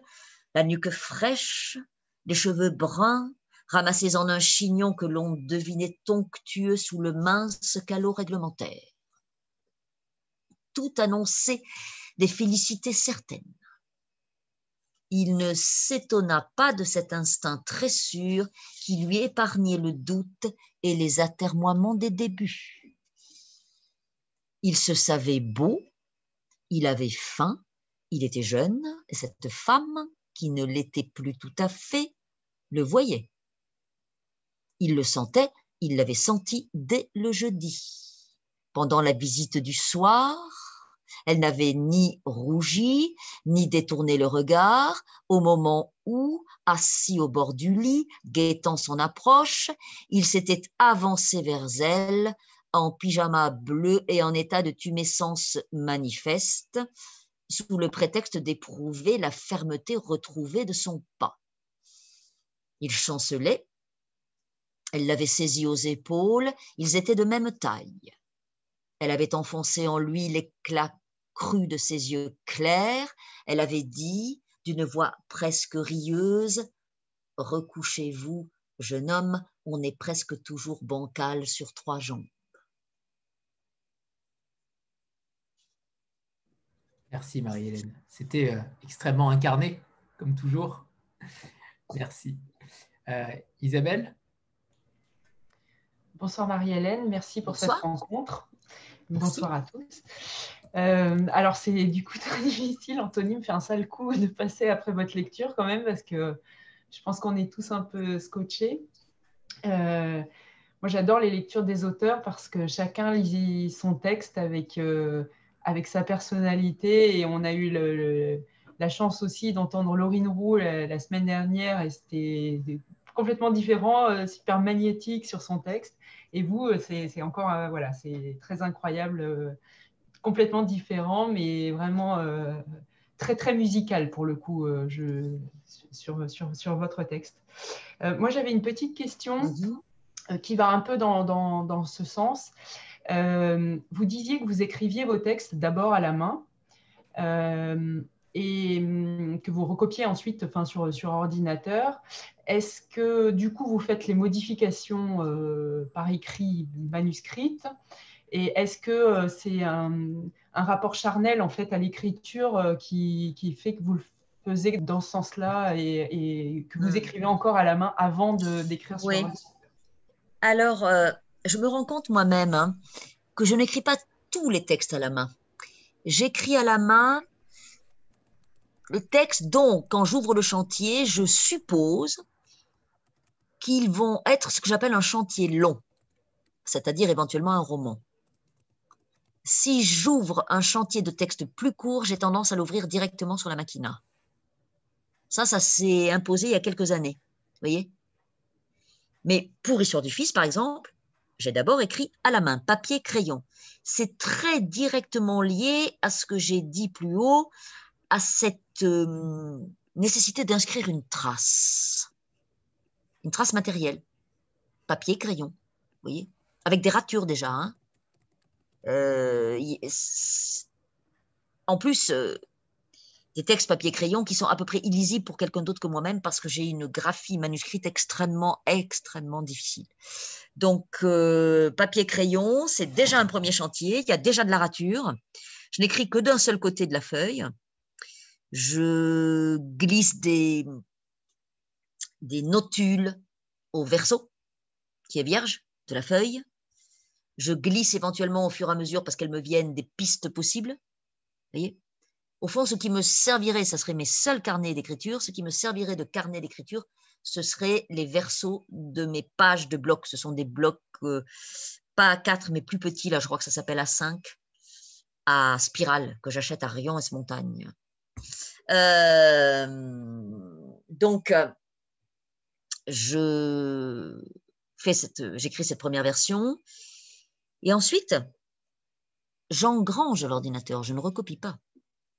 la nuque fraîche, les cheveux bruns, ramassés en un chignon que l'on devinait onctueux sous le mince calot réglementaire. Tout annonçait des félicités certaines. Il ne s'étonna pas de cet instinct très sûr qui lui épargnait le doute et les atermoiements des débuts. Il se savait beau, il avait faim, il était jeune, et cette femme, qui ne l'était plus tout à fait, le voyait. Il le sentait, il l'avait senti dès le jeudi. Pendant la visite du soir, elle n'avait ni rougi, ni détourné le regard au moment où, assis au bord du lit, guettant son approche, il s'était avancé vers elle en pyjama bleu et en état de tumescence manifeste, sous le prétexte d'éprouver la fermeté retrouvée de son pas. Il chancelait, elle l'avait saisi aux épaules, ils étaient de même taille. Elle avait enfoncé en lui l'éclat cru de ses yeux clairs, elle avait dit, d'une voix presque rieuse, Recouchez-vous, jeune homme, on est presque toujours bancal sur trois jambes. Merci Marie-Hélène. C'était euh, extrêmement incarné, comme toujours. Merci. Euh, Isabelle Bonsoir Marie-Hélène, merci pour cette rencontre. Bonsoir à tous. Euh, alors c'est du coup très difficile, Anthony me fait un sale coup de passer après votre lecture quand même parce que je pense qu'on est tous un peu scotchés. moi j'adore les lectures des auteurs parce que chacun lit son texte avec avec sa personnalité. Et on a eu la chance aussi d'entendre Laurine Roux la, semaine dernière. Et c'était complètement différent, euh, super magnétique sur son texte. Et vous, euh, c'est encore, euh, voilà, c'est très incroyable, complètement différent, mais vraiment très, très musical pour le coup je, sur, sur, sur, votre texte. moi, j'avais une petite question qui va un peu dans, dans, dans ce sens. Euh, vous disiez que vous écriviez vos textes d'abord à la main euh, et hum, que vous recopiez ensuite enfin, sur, sur ordinateur. Est-ce que du coup vous faites les modifications euh, par écrit manuscrite et est-ce que c'est un, rapport charnel en fait à l'écriture qui, fait que vous le faisiez dans ce sens-là et, que vous hmm. écrivez encore à la main avant d'écrire sur oui. Alors je me rends compte moi-même hein, que je n'écris pas tous les textes à la main. J'écris à la main le texte dont, quand j'ouvre le chantier, je suppose qu'ils vont être ce que j'appelle un chantier long, c'est-à-dire éventuellement un roman. Si j'ouvre un chantier de texte plus court, j'ai tendance à l'ouvrir directement sur la machina. Ça, ça s'est imposé il y a quelques années, voyez. Mais pour Histoire du Fils, par exemple, j'ai d'abord écrit à la main, papier, crayon. C'est très directement lié à ce que j'ai dit plus haut, à cette euh, nécessité d'inscrire une trace, une trace matérielle, papier, crayon, vous voyez, avec des ratures déjà. Hein. Euh, en plus, euh, des textes papier-crayon qui sont à peu près illisibles pour quelqu'un d'autre que moi-même parce que j'ai une graphie manuscrite extrêmement, extrêmement difficile. Donc, euh, papier-crayon, c'est déjà un premier chantier, il y a déjà de la rature. Je n'écris que d'un seul côté de la feuille. Je glisse des, des notules au verso, qui est vierge, de la feuille. Je glisse éventuellement au fur et à mesure parce qu'elles me viennent des pistes possibles. Vous voyez au fond, ce qui me servirait, ce serait mes seuls carnets d'écriture. Ce qui me servirait de carnet d'écriture, ce serait les versos de mes pages de blocs. Ce sont des blocs, euh, pas à 4 mais plus petits. Là, je crois que ça s'appelle à 5 à spirale, que j'achète à Rion et Montagne. Euh, donc, euh, je fais cette, j'écris cette première version. Et ensuite, j'engrange l'ordinateur, je ne recopie pas.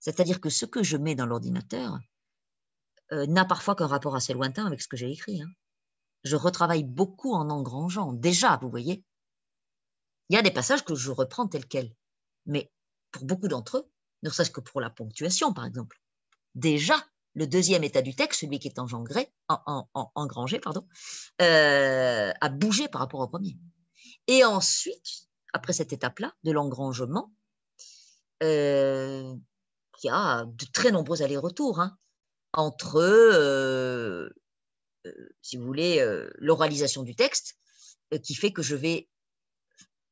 C'est-à-dire que ce que je mets dans l'ordinateur euh, n'a parfois qu'un rapport assez lointain avec ce que j'ai écrit. Hein. Je retravaille beaucoup en engrangeant. Déjà, vous voyez, il y a des passages que je reprends tels quels. Mais pour beaucoup d'entre eux, ne serait-ce que pour la ponctuation, par exemple, déjà, le deuxième état du texte, celui qui est engendré, en, engrangé, pardon, euh, a bougé par rapport au premier. Et ensuite, après cette étape-là, de l'engrangement, euh, il y a de très nombreux allers-retours hein, entre, euh, euh, si vous voulez, euh, l'oralisation du texte, qui fait que je vais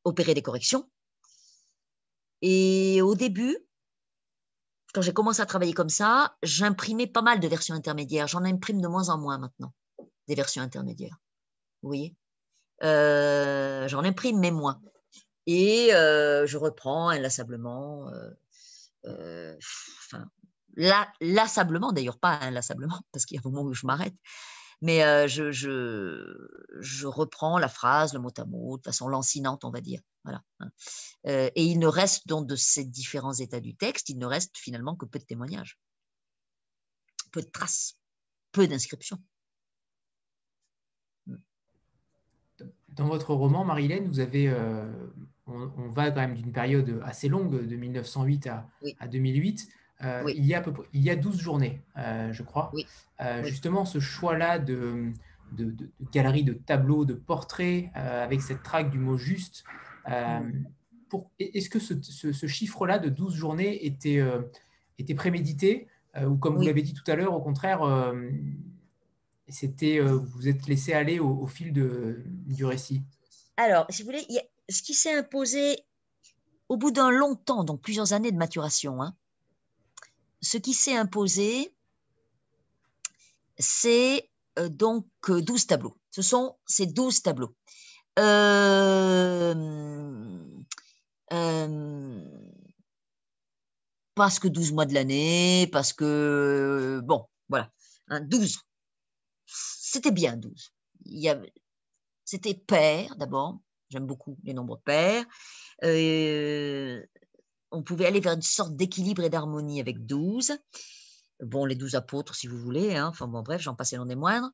opérer des corrections. Et au début, quand j'ai commencé à travailler comme ça, j'imprimais pas mal de versions intermédiaires. J'en imprime de moins en moins maintenant, des versions intermédiaires. Vous voyez J'en imprime, mais moins. Et je reprends inlassablement euh, lassablement, d'ailleurs pas inlassablement, parce qu'il y a un moment où je m'arrête, mais euh, je, reprends la phrase, le mot à mot, de façon lancinante, on va dire. Voilà. Hein. Euh, et il ne reste donc de ces différents états du texte, il ne reste finalement que peu de témoignages, peu de traces, peu d'inscriptions. Dans votre roman, Marilène, vous avez on, va quand même d'une période assez longue, de 1908 à, 2008. Euh, il, y a à peu près, il y a 12 journées, euh, je crois. Euh, justement, ce choix-là de, de, de, galerie, de tableaux, de portraits, avec cette traque du mot juste, mm. e, est-ce que ce, chiffre-là de 12 journées était, était prémédité Ou comme vous l'avez dit tout à l'heure, au contraire, c'était vous êtes laissé aller au, fil du récit alors, je voulais ce qui s'est imposé au bout d'un long temps, donc plusieurs années de maturation, hein, ce qui s'est imposé, c'est euh, donc 12 euh, tableaux. Ce sont ces 12 tableaux. Euh, parce que 12 mois de l'année, parce que, bon, voilà, hein, douze. 12. C'était bien 12. C'était pair d'abord, J'aime beaucoup les nombres pairs. Euh, on pouvait aller vers une sorte d'équilibre et d'harmonie avec 12. Bon, les douze apôtres, si vous voulez. Hein. Enfin bon, bref, j'en passais l'un des moindres.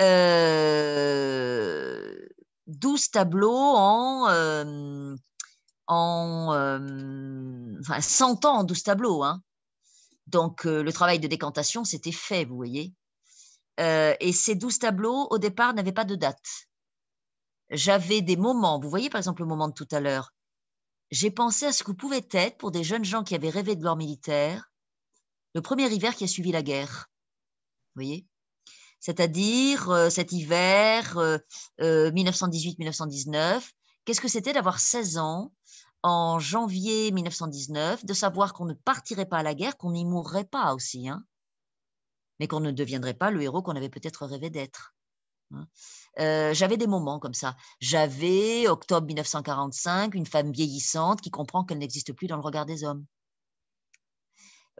Euh, 12 tableaux en, euh, en euh, enfin, 100 ans en 12 tableaux. Hein. Donc, euh, le travail de décantation, c'était fait, vous voyez. et ces 12 tableaux, au départ, n'avaient pas de date. J'avais des moments, vous voyez par exemple le moment de tout à l'heure, j'ai pensé à ce que pouvait être pour des jeunes gens qui avaient rêvé de gloire militaire le premier hiver qui a suivi la guerre. Vous voyez C'est-à-dire euh, cet hiver 1918-1919, euh, euh, qu'est-ce que c'était d'avoir 16 ans en janvier 1919, de savoir qu'on ne partirait pas à la guerre, qu'on n'y mourrait pas aussi, hein mais qu'on ne deviendrait pas le héros qu'on avait peut-être rêvé d'être. Hein euh, j'avais des moments comme ça. J'avais, octobre 1945, une femme vieillissante qui comprend qu'elle n'existe plus dans le regard des hommes.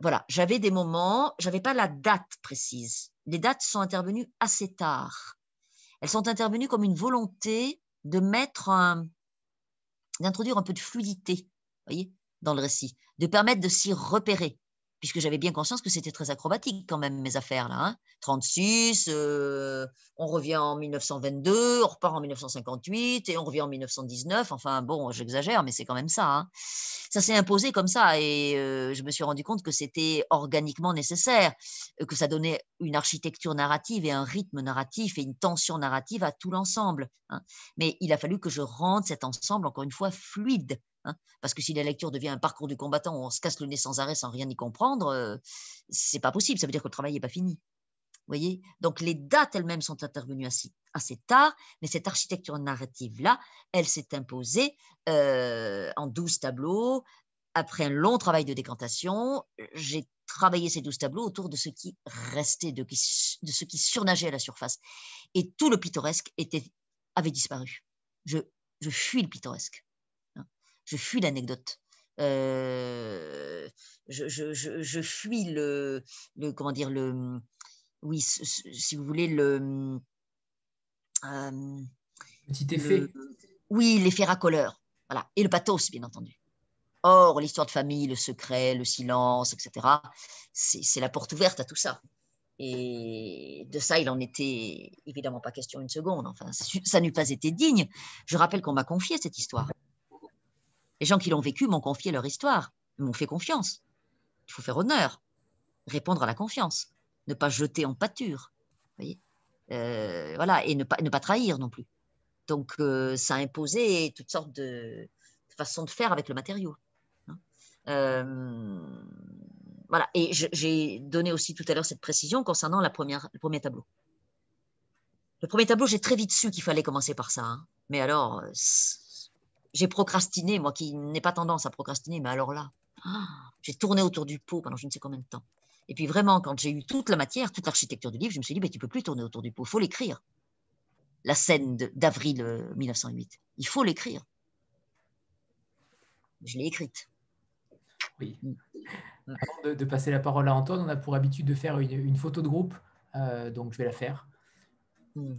Voilà, j'avais des moments, j'avais pas la date précise. Les dates sont intervenues assez tard. Elles sont intervenues comme une volonté de mettre d'introduire un peu de fluidité, voyez, dans le récit, de permettre de s'y repérer puisque j'avais bien conscience que c'était très acrobatique quand même mes affaires là. 36, hein. euh, on revient en 1922, on repart en 1958 et on revient en 1919. Enfin bon, j'exagère, mais c'est quand même ça. Hein. ça s'est imposé comme ça et euh, je me suis rendu compte que c'était organiquement nécessaire, euh, que ça donnait une architecture narrative et un rythme narratif et une tension narrative à tout l'ensemble. Hein. mais il a fallu que je rende cet ensemble encore une fois fluide Hein. parce que si la lecture devient un parcours du combattant où on se casse le nez sans arrêt sans rien y comprendre, euh, c'est pas possible. Ça veut dire que le travail n'est pas fini. Voyez Donc les dates elles-mêmes sont intervenues assez, tard, mais cette architecture narrative-là, elle s'est imposée euh, en douze tableaux, après un long travail de décantation. J'ai travaillé ces douze tableaux autour de ce qui restait, de, de, ce qui surnageait à la surface. Et tout le pittoresque était, avait disparu. Je, je fuis le pittoresque je fuis l'anecdote. Euh, je, fuis le, comment dire le oui si vous voulez le petit euh, effet oui l'effet racoleur voilà et le pathos bien entendu or l'histoire de famille le secret le silence etc c'est la porte ouverte à tout ça et de ça, il en était évidemment pas question une seconde. Enfin, ça n'eût pas été digne. Je rappelle qu'on m'a confié cette histoire. Les gens qui l'ont vécu m'ont confié leur histoire, m'ont fait confiance. Il faut faire honneur, répondre à la confiance, ne pas jeter en pâture, euh, voilà, et ne pas, ne pas trahir non plus. Donc euh, ça a imposé toutes sortes de, façons de faire avec le matériau. Hein. Euh, voilà, et j'ai donné aussi tout à l'heure cette précision concernant la première, le premier tableau. Le premier tableau, j'ai très vite su qu'il fallait commencer par ça. Hein. Mais alors, j'ai procrastiné, moi qui n'ai pas tendance à procrastiner, mais alors là, ah, j'ai tourné autour du pot pendant je ne sais combien de temps. Et puis vraiment, quand j'ai eu toute la matière, toute l'architecture du livre, je me suis dit, mais tu peux plus tourner autour du pot, faut l'écrire. La scène d'avril 1908, euh, il faut l'écrire. Je l'ai écrite. Oui. Mm. Mm. Avant de, passer la parole à Antoine, on a pour habitude de faire une, photo de groupe, euh, donc je vais la faire.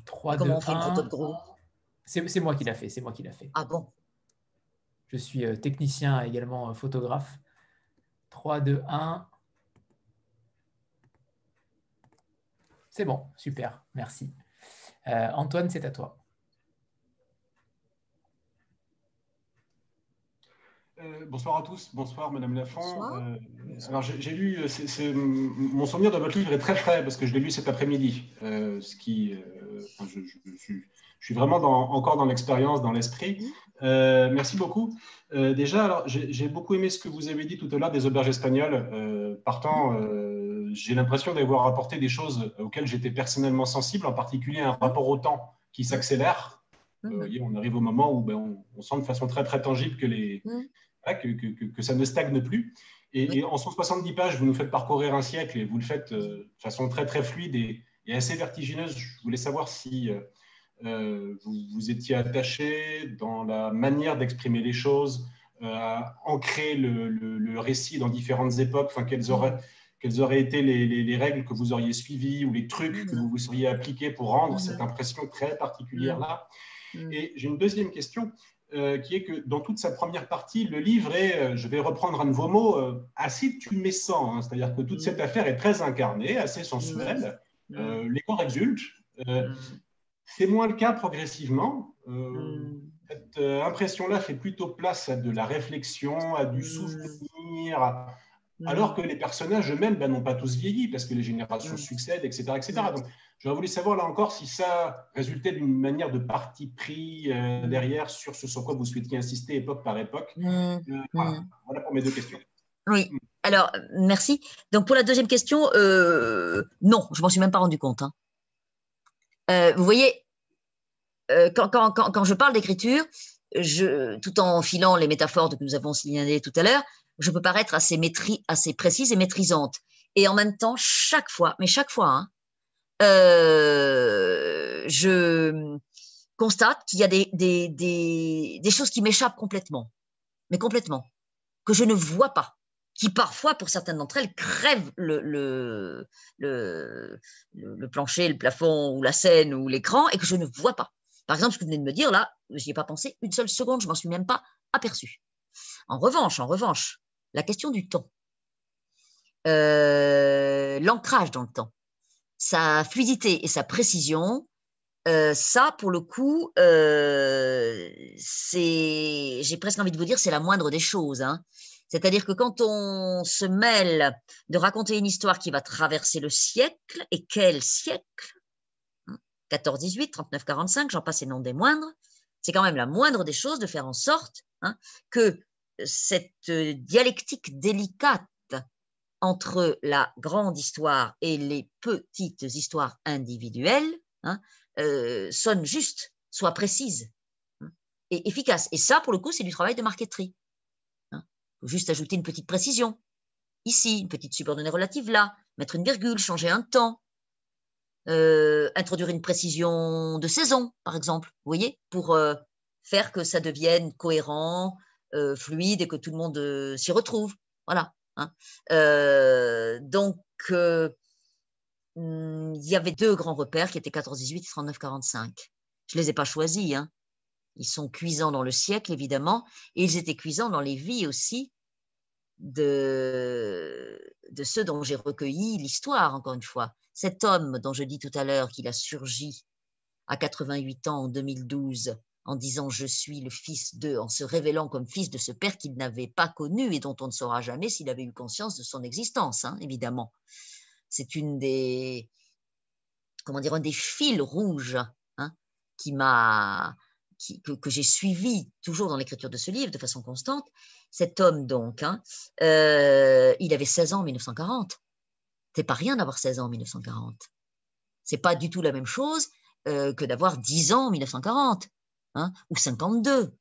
3, mm. Comment on fait une photo de groupe C'est moi qui l'a fait, c'est moi qui l'a fait. Ah bon je suis euh, technicien et également euh, photographe. 3, 2, 1. C'est bon, super, merci. Euh, Antoine, c'est à toi. bonsoir à tous, bonsoir Madame Lafont. alors j'ai lu, mon souvenir de votre livre est très frais parce que je l'ai lu cet après-midi. ce qui, je, je suis vraiment encore dans l'expérience, dans l'esprit. Mhm. Euh, merci beaucoup. Euh, déjà, j'ai beaucoup aimé ce que vous avez dit tout à l'heure des auberges espagnoles. Euh, partant, j'ai l'impression d'avoir apporté des choses auxquelles j'étais personnellement sensible, en particulier un rapport au temps qui s'accélère. Mhm. on arrive au moment où ben, on, sent de façon très très tangible que, les, mhm. que, ça ne stagne plus. Et, en 170 pages, vous nous faites parcourir un siècle et vous le faites de façon très très fluide et assez vertigineuse. Je voulais savoir si euh, vous vous étiez attaché dans la manière d'exprimer les choses, euh, à ancrer le, récit dans différentes époques, enfin, quelles, mm. auraient, quelles auraient été les, règles que vous auriez suivies ou les trucs mm. que vous vous seriez appliqués pour rendre mm. cette impression très particulière-là. Et j'ai une deuxième question. Euh, qui est que dans toute sa première partie, le livre est, je vais reprendre un de vos mots, assez tumescent, hein, c'est-à-dire que toute cette affaire est très incarnée, assez sensuelle, les corps exultent, c'est moins le cas progressivement. Euh, hmm. Cette euh, impression-là fait plutôt place à de la réflexion, à du hmm. souvenir, hmm. alors que les personnages eux-mêmes ben, n'ont pas tous vieilli parce que les générations succèdent, etc. etc. Donc, j'aurais voulu savoir là encore si ça résultait d'une manière de parti pris euh, derrière sur ce sur quoi vous souhaitiez insister époque par époque. voilà. pour mes deux questions. Oui. Alors, merci. Donc, pour la deuxième question, non, je m'en suis même pas rendu compte. Hein. Euh, vous voyez, euh, quand, je parle d'écriture, tout en filant les métaphores que nous avons signalées tout à l'heure, je peux paraître assez, assez précise et maîtrisante. Et en même temps, chaque fois, mais chaque fois, hein, euh, je constate qu'il y a des choses qui m'échappent complètement, mais complètement, que je ne vois pas qui parfois, pour certaines d'entre elles, crèvent le, le, le, le, plancher, le plafond ou la scène ou l'écran et que je ne vois pas. Par exemple, ce que vous venez de me dire, là, je n'y ai pas pensé une seule seconde, je m'en suis même pas aperçu. En revanche, en revanche, la question du temps, euh, l'ancrage dans le temps, sa fluidité et sa précision, euh, ça, pour le coup, euh, c'est, j'ai presque envie de vous dire, c'est la moindre des choses. Hein. C'est-à-dire que quand on se mêle de raconter une histoire qui va traverser le siècle, et quel siècle 14, 18, 39, 45, j'en passe et non des moindres, c'est quand même la moindre des choses de faire en sorte hein, que cette euh, dialectique délicate entre la grande histoire et les petites histoires individuelles hein, euh, sonne juste, soit précise hein, et efficace. Et ça, pour le coup, c'est du travail de marqueterie juste ajouter une petite précision. Ici, une petite subordonnée relative là, mettre une virgule, changer un temps, euh, introduire une précision de saison, par exemple, vous voyez, pour euh, faire que ça devienne cohérent, euh, fluide et que tout le monde s'y retrouve. Voilà. Hein. donc, hmm, il y avait deux grands repères qui étaient 14-18 et 39-45. Je ne les ai pas choisis, hein. Ils sont cuisants dans le siècle, évidemment, et ils étaient cuisants dans les vies aussi de, de ceux dont j'ai recueilli l'histoire, encore une fois. Cet homme dont je dis tout à l'heure qu'il a surgi à 88 ans en 2012 en disant je suis le fils de, en se révélant comme fils de ce père qu'il n'avait pas connu et dont on ne saura jamais s'il avait eu conscience de son existence, hein, évidemment. C'est une des, comment dire, un des fils rouges hein, qui m'a que, j'ai suivi toujours dans l'écriture de ce livre de façon constante, cet homme donc, hein, euh, il avait 16 ans en 1940. C'est pas rien d'avoir 16 ans en 1940. C'est pas du tout la même chose euh, que d'avoir 10 ans en 1940 hein, ou 52.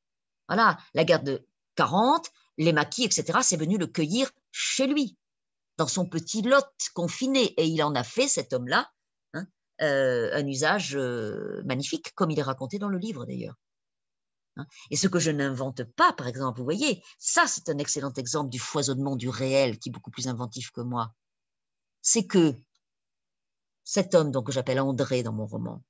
Voilà, la guerre de 40, les maquis, etc., c'est venu le cueillir chez lui, dans son petit lot confiné. Et il en a fait, cet homme-là, hein, euh, un usage magnifique, comme il est raconté dans le livre d'ailleurs. Hein. Et ce que je n'invente pas, par exemple, vous voyez, ça c'est un excellent exemple du foisonnement du réel qui est beaucoup plus inventif que moi. C'est que cet homme donc, que j'appelle André dans mon roman,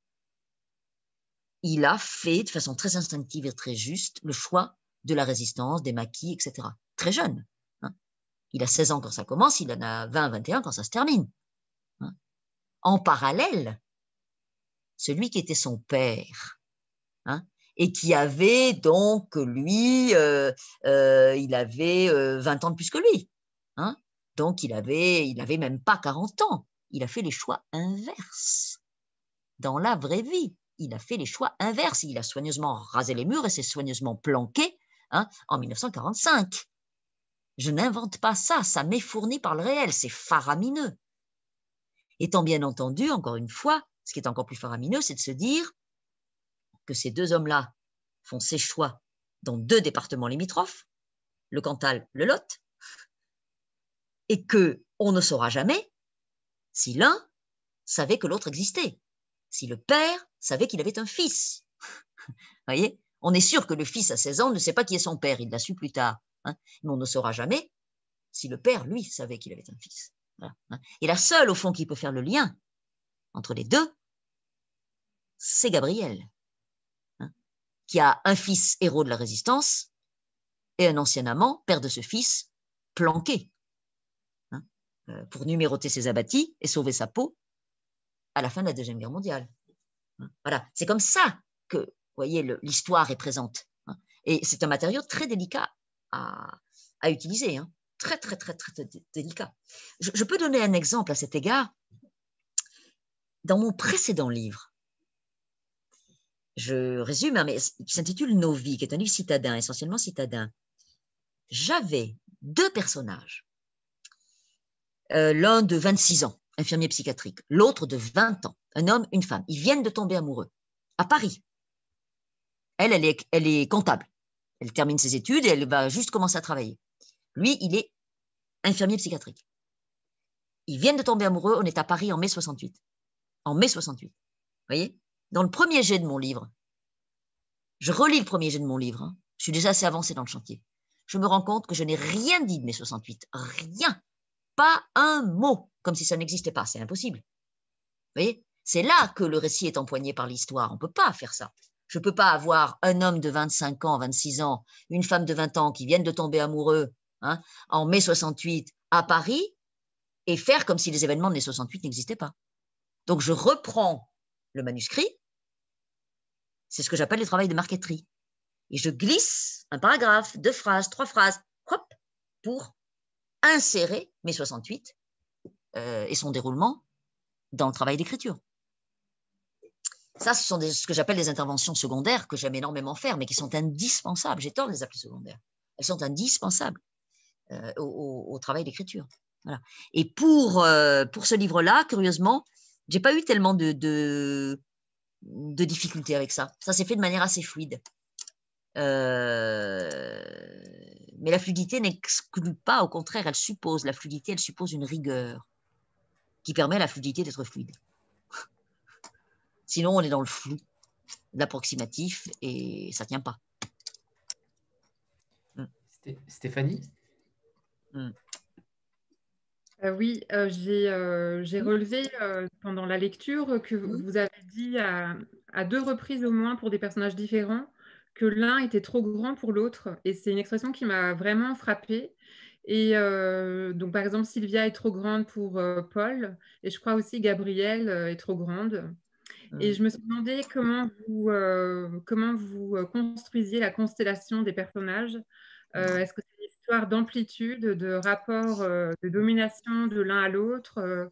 il a fait de façon très instinctive et très juste le choix de la résistance, des maquis, etc. Très jeune. Hein. Il a 16 ans quand ça commence, il en a 20, 21 quand ça se termine. Hein. En parallèle, celui qui était son père, et qui avait donc, lui, euh, euh, il avait 20 euh, ans de plus que lui. Hein donc, il avait, il avait même pas 40 ans. Il a fait les choix inverses. Dans la vraie vie, il a fait les choix inverses. Il a soigneusement rasé les murs et s'est soigneusement planqué hein, en 1945. Je n'invente pas ça, ça m'est fourni par le réel, c'est faramineux. Étant bien entendu, encore une fois, ce qui est encore plus faramineux, c'est de se dire que ces deux hommes-là font ces choix dans deux départements limitrophes, le Cantal, le Lot, et que on ne saura jamais si l'un savait que l'autre existait, si le père savait qu'il avait un fils. voyez, on est sûr que le fils à 16 ans ne sait pas qui est son père, il l'a su plus tard, hein, mais on ne saura jamais si le père, lui, savait qu'il avait un fils. Hein. et la seule, au fond, qui peut faire le lien entre les deux, c'est Gabriel qui a un fils héros de la résistance et un ancien amant, père de ce fils, planqué hein, euh, pour numéroter ses abattis et sauver sa peau à la fin de la Deuxième Guerre mondiale. Hein, voilà, c'est comme ça que, voyez, l'histoire est présente. Hein. et c'est un matériau très délicat à, utiliser, très, très, très, très, délicat. je peux donner un exemple à cet égard. Dans mon précédent livre, je résume, hein, mais qui s'intitule Nos vies, qui est un livre citadin, essentiellement citadin. J'avais deux personnages, euh, l'un de 26 ans, infirmier psychiatrique, l'autre de 20 ans, un homme, une femme. Ils viennent de tomber amoureux à Paris. Elle, elle est, elle est comptable. Elle termine ses études et elle va juste commencer à travailler. Lui, il est infirmier psychiatrique. Ils viennent de tomber amoureux, on est à Paris en mai 68. En mai 68. Vous voyez dans le premier jet de mon livre, je relis le premier jet de mon livre, hein. je suis déjà assez avancé dans le chantier, je me rends compte que je n'ai rien dit de mes 68, rien, pas un mot, comme si ça n'existait pas, c'est impossible. Vous voyez C'est là que le récit est empoigné par l'histoire, on ne peut pas faire ça. Je ne peux pas avoir un homme de 25 ans, 26 ans, une femme de 20 ans qui viennent de tomber amoureux hein, en mai 68 à Paris et faire comme si les événements de mai 68 n'existaient pas. Donc je reprends le manuscrit c'est ce que j'appelle le travail de marqueterie. Et je glisse un paragraphe, deux phrases, trois phrases, hop, pour insérer mes 68 euh, et son déroulement dans le travail d'écriture. Ça, ce sont ce que j'appelle des interventions secondaires que j'aime énormément faire, mais qui sont indispensables. J'ai tort de les appeler secondaires. Elles sont indispensables euh, au, travail d'écriture. Et pour, euh, pour ce livre-là, curieusement, j'ai pas eu tellement de, de difficultés avec ça. Ça s'est fait de manière assez fluide. Euh, mais la fluidité n'exclut pas, au contraire, elle suppose, la fluidité, elle suppose une rigueur qui permet à la fluidité d'être fluide. Sinon, on est dans le flou, l'approximatif, et ça ne tient pas. Stéphanie hmm. Euh, oui, euh, j'ai euh, mmh. relevé pendant la lecture que vous mmh. avez dit à, deux reprises au moins pour des personnages différents que l'un était trop grand pour l'autre. Et c'est une expression qui m'a vraiment frappée. Et donc, par exemple, Sylvia est trop grande pour Paul. Et je crois aussi Gabrielle est trop grande. Et mmh. je me suis demandé comment vous, comment vous construisiez la constellation des personnages. Est-ce que histoire d'amplitude, de rapport euh, de domination de l'un à l'autre. Euh,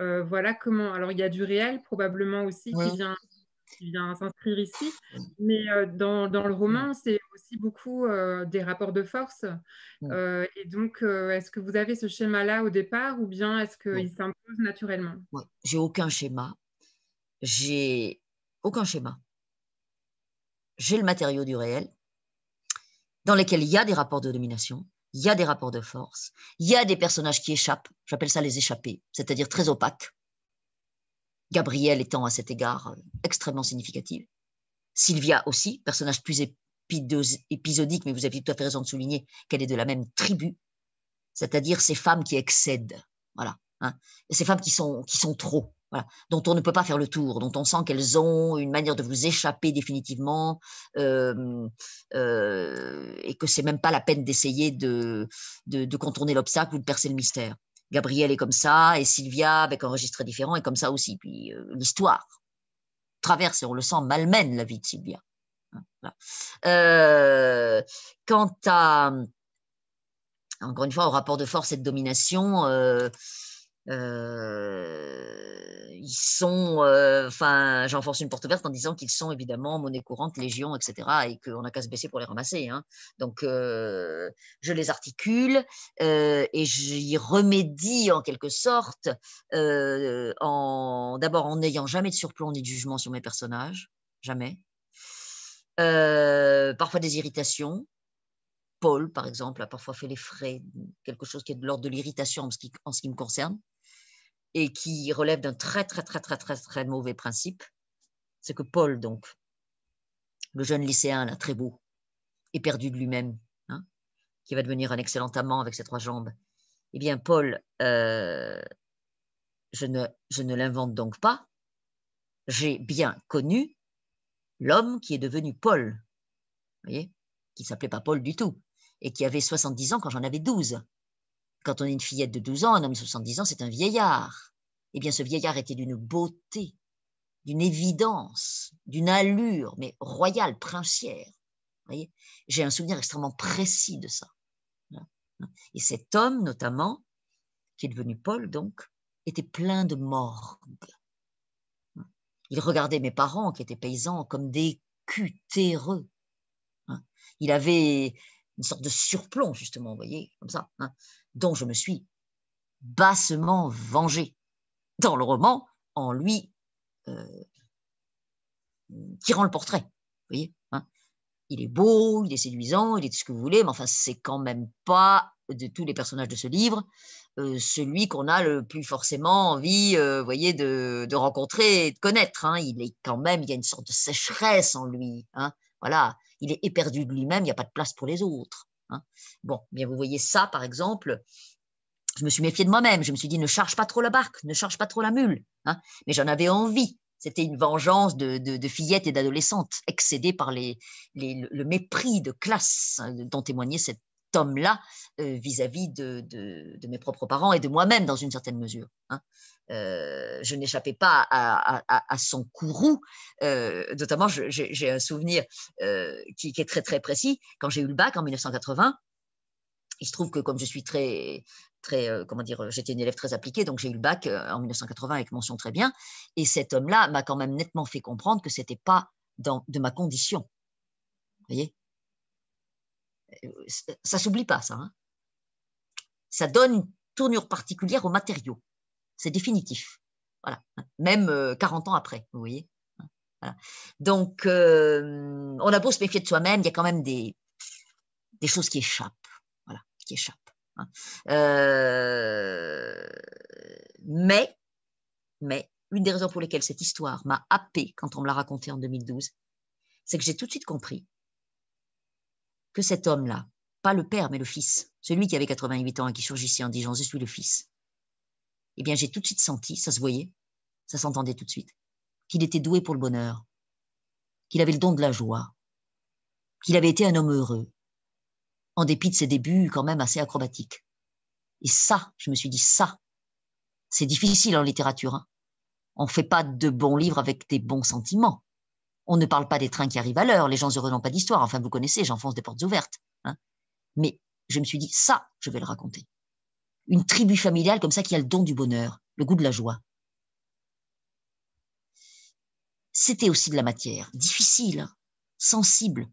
euh, voilà comment. Alors, il y a du réel probablement aussi qui vient, s'inscrire ici, mais dans, le roman, c'est aussi beaucoup des rapports de force. et donc, est-ce que vous avez ce schéma-là au départ ou bien est-ce qu'il il s'impose naturellement J'ai aucun schéma. J'ai aucun schéma. J'ai le matériau du réel dans lesquels il y a des rapports de domination, il y a des rapports de force, il y a des personnages qui échappent, j'appelle ça les échappés, c'est-à-dire très opaques. Gabriel étant à cet égard euh, extrêmement significative. Sylvia aussi, personnage plus épisodique, mais vous avez tout à fait raison de souligner qu'elle est de la même tribu, c'est-à-dire ces femmes qui excèdent, voilà, hein, ces femmes qui sont, qui sont trop, dont on ne peut pas faire le tour, dont on sent qu'elles ont une manière de vous échapper définitivement euh, euh, et que c'est même pas la peine d'essayer de, contourner l'obstacle ou de percer le mystère. Gabriel est comme ça et Sylvia, avec un registre différent, est comme ça aussi. Puis euh, l'histoire traverse et on le sent malmène la vie de Sylvia. Hein, quant à encore une fois au rapport de force et de domination euh, ils sont, euh, enfin, j'enforce une porte ouverte en disant qu'ils sont évidemment monnaie courante, légion, etc., et qu'on n'a qu'à se baisser pour les ramasser. Hein. Donc, euh, je les articule et j'y remédie en quelque sorte, en d'abord en n'ayant jamais de surplomb ni de jugement sur mes personnages, jamais. parfois des irritations, Paul, par exemple, a parfois fait les frais, quelque chose qui est de l'ordre de l'irritation en, ce qui me concerne et qui relève d'un très, très, très, très, très, très mauvais principe. C'est que Paul, donc, le jeune lycéen, là, très beau, est perdu de lui-même, hein, qui va devenir un excellent amant avec ses trois jambes, eh bien, Paul, euh, je ne, je ne l'invente donc pas, j'ai bien connu l'homme qui est devenu Paul, vous voyez, qui s'appelait pas Paul du tout, et qui avait 70 ans quand j'en avais 12. Quand on est une fillette de 12 ans, un homme de 70 ans, c'est un vieillard. Eh bien, ce vieillard était d'une beauté, d'une évidence, d'une allure, mais royale, princière. Voyez J'ai un souvenir extrêmement précis de ça. Et cet homme, notamment, qui est devenu Paul, donc, était plein de morgue. Il regardait mes parents, qui étaient paysans, comme des terreux. Il avait une sorte de surplomb, justement, vous voyez, comme ça, hein, dont je me suis bassement vengé dans le roman en lui euh, tirant le portrait. Vous voyez hein. Il est beau, il est séduisant, il est tout ce que vous voulez, mais enfin, c'est quand même pas de tous les personnages de ce livre, euh, celui qu'on a le plus forcément envie, euh, vous voyez, de, rencontrer et de connaître. Hein. Il est quand même, il y a une sorte de sécheresse en lui. Hein. Voilà, il est éperdu de lui-même, il n'y a pas de place pour les autres. Hein. Bon, eh bien vous voyez ça, par exemple, je me suis méfié de moi-même, je me suis dit ne charge pas trop la barque, ne charge pas trop la mule, hein. mais j'en avais envie. C'était une vengeance de, de, et d'adolescentes, excédée par le mépris de classe hein, dont témoignait cette homme-là euh, vis-à-vis de, mes propres parents et de moi-même dans une certaine mesure. Hein. Euh, je n'échappais pas à, son courroux, euh, notamment j'ai un souvenir qui, est très très précis. Quand j'ai eu le bac en 1980, il se trouve que comme je suis très très comment dire, j'étais une élève très appliquée, donc j'ai eu le bac en 1980 avec mention très bien. Et cet homme-là m'a quand même nettement fait comprendre que c'était pas dans, de ma condition. Vous voyez euh, ça s'oublie pas, ça. Hein. ça donne une tournure particulière aux matériaux. C'est définitif. Voilà. Même 40 euh, ans après, vous voyez. Donc, euh, on a beau se méfier de soi-même, il y a quand même des, des choses qui échappent. Voilà, qui échappent. Hein. mais, mais, une des raisons pour lesquelles cette histoire m'a happée quand on me l'a racontée en 2012, c'est que j'ai tout de suite compris que cet homme-là, pas le père, mais le fils, celui qui avait 88 ans et qui surgissait en disant Je suis le fils, eh bien, j'ai tout de suite senti, ça se voyait, ça s'entendait tout de suite, qu'il était doué pour le bonheur, qu'il avait le don de la joie, qu'il avait été un homme heureux, en dépit de ses débuts quand même assez acrobatiques. Et ça, je me suis dit, ça, c'est difficile en littérature. Hein. On ne fait pas de bons livres avec des bons sentiments. On ne parle pas des trains qui arrivent à l'heure, les gens heureux n'ont pas d'histoire, enfin vous connaissez, j'enfonce des portes ouvertes. Hein. Mais je me suis dit, ça, je vais le raconter. Une tribu familiale comme ça qui a le don du bonheur, le goût de la joie. C'était aussi de la matière, difficile, sensible.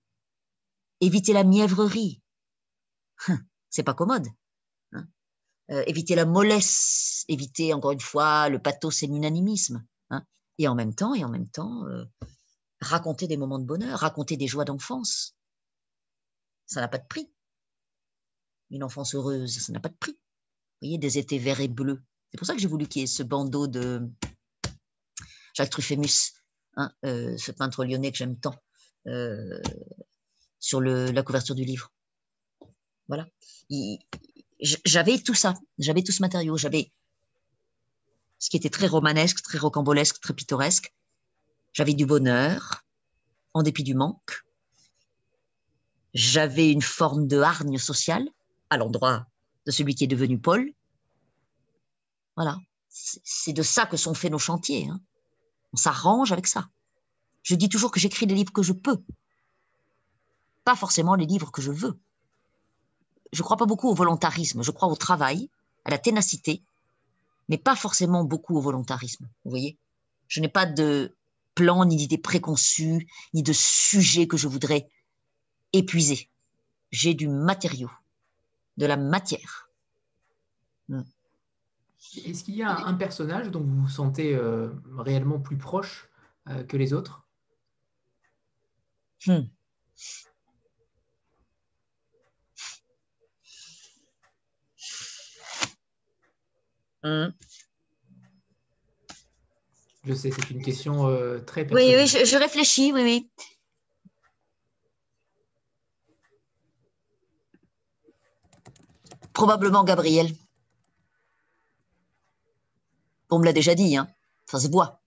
Éviter la mièvrerie, hein, c'est pas commode. Hein. Euh, éviter la mollesse, éviter encore une fois le pathos et l'unanimisme. Et en même temps, et en même temps, euh, raconter des moments de bonheur, raconter des joies d'enfance. Ça n'a pas de prix. Une enfance heureuse, ça n'a pas de prix. Vous voyez, des étés verts et bleus. C'est pour ça que j'ai voulu qu'il y ait ce bandeau de Jacques Truffémus, hein, euh, ce peintre lyonnais que j'aime tant, euh, sur la couverture du livre. Voilà. J'avais tout ça, j'avais tout ce matériau, j'avais ce qui était très romanesque, très rocambolesque, très pittoresque, j'avais du bonheur, en dépit du manque. J'avais une forme de hargne sociale à l'endroit de celui qui est devenu Paul. Voilà. C'est de ça que sont faits nos chantiers. Hein. On s'arrange avec ça. Je dis toujours que j'écris les livres que je peux, pas forcément les livres que je veux. Je ne crois pas beaucoup au volontarisme, je crois au travail, à la ténacité, mais pas forcément beaucoup au volontarisme. Vous voyez Je n'ai pas de plan ni d'idées préconçues, ni de sujets que je voudrais épuiser. J'ai du matériau, de la matière. Hmm. Est-ce qu'il y a un personnage dont vous vous sentez euh, réellement plus proche euh, que les autres hmm. Hmm. Je sais, c'est une question euh, très personnelle. Oui, oui, je, réfléchis, oui, oui. Probablement Gabriel. On me l'a déjà dit, hein. ça se voit.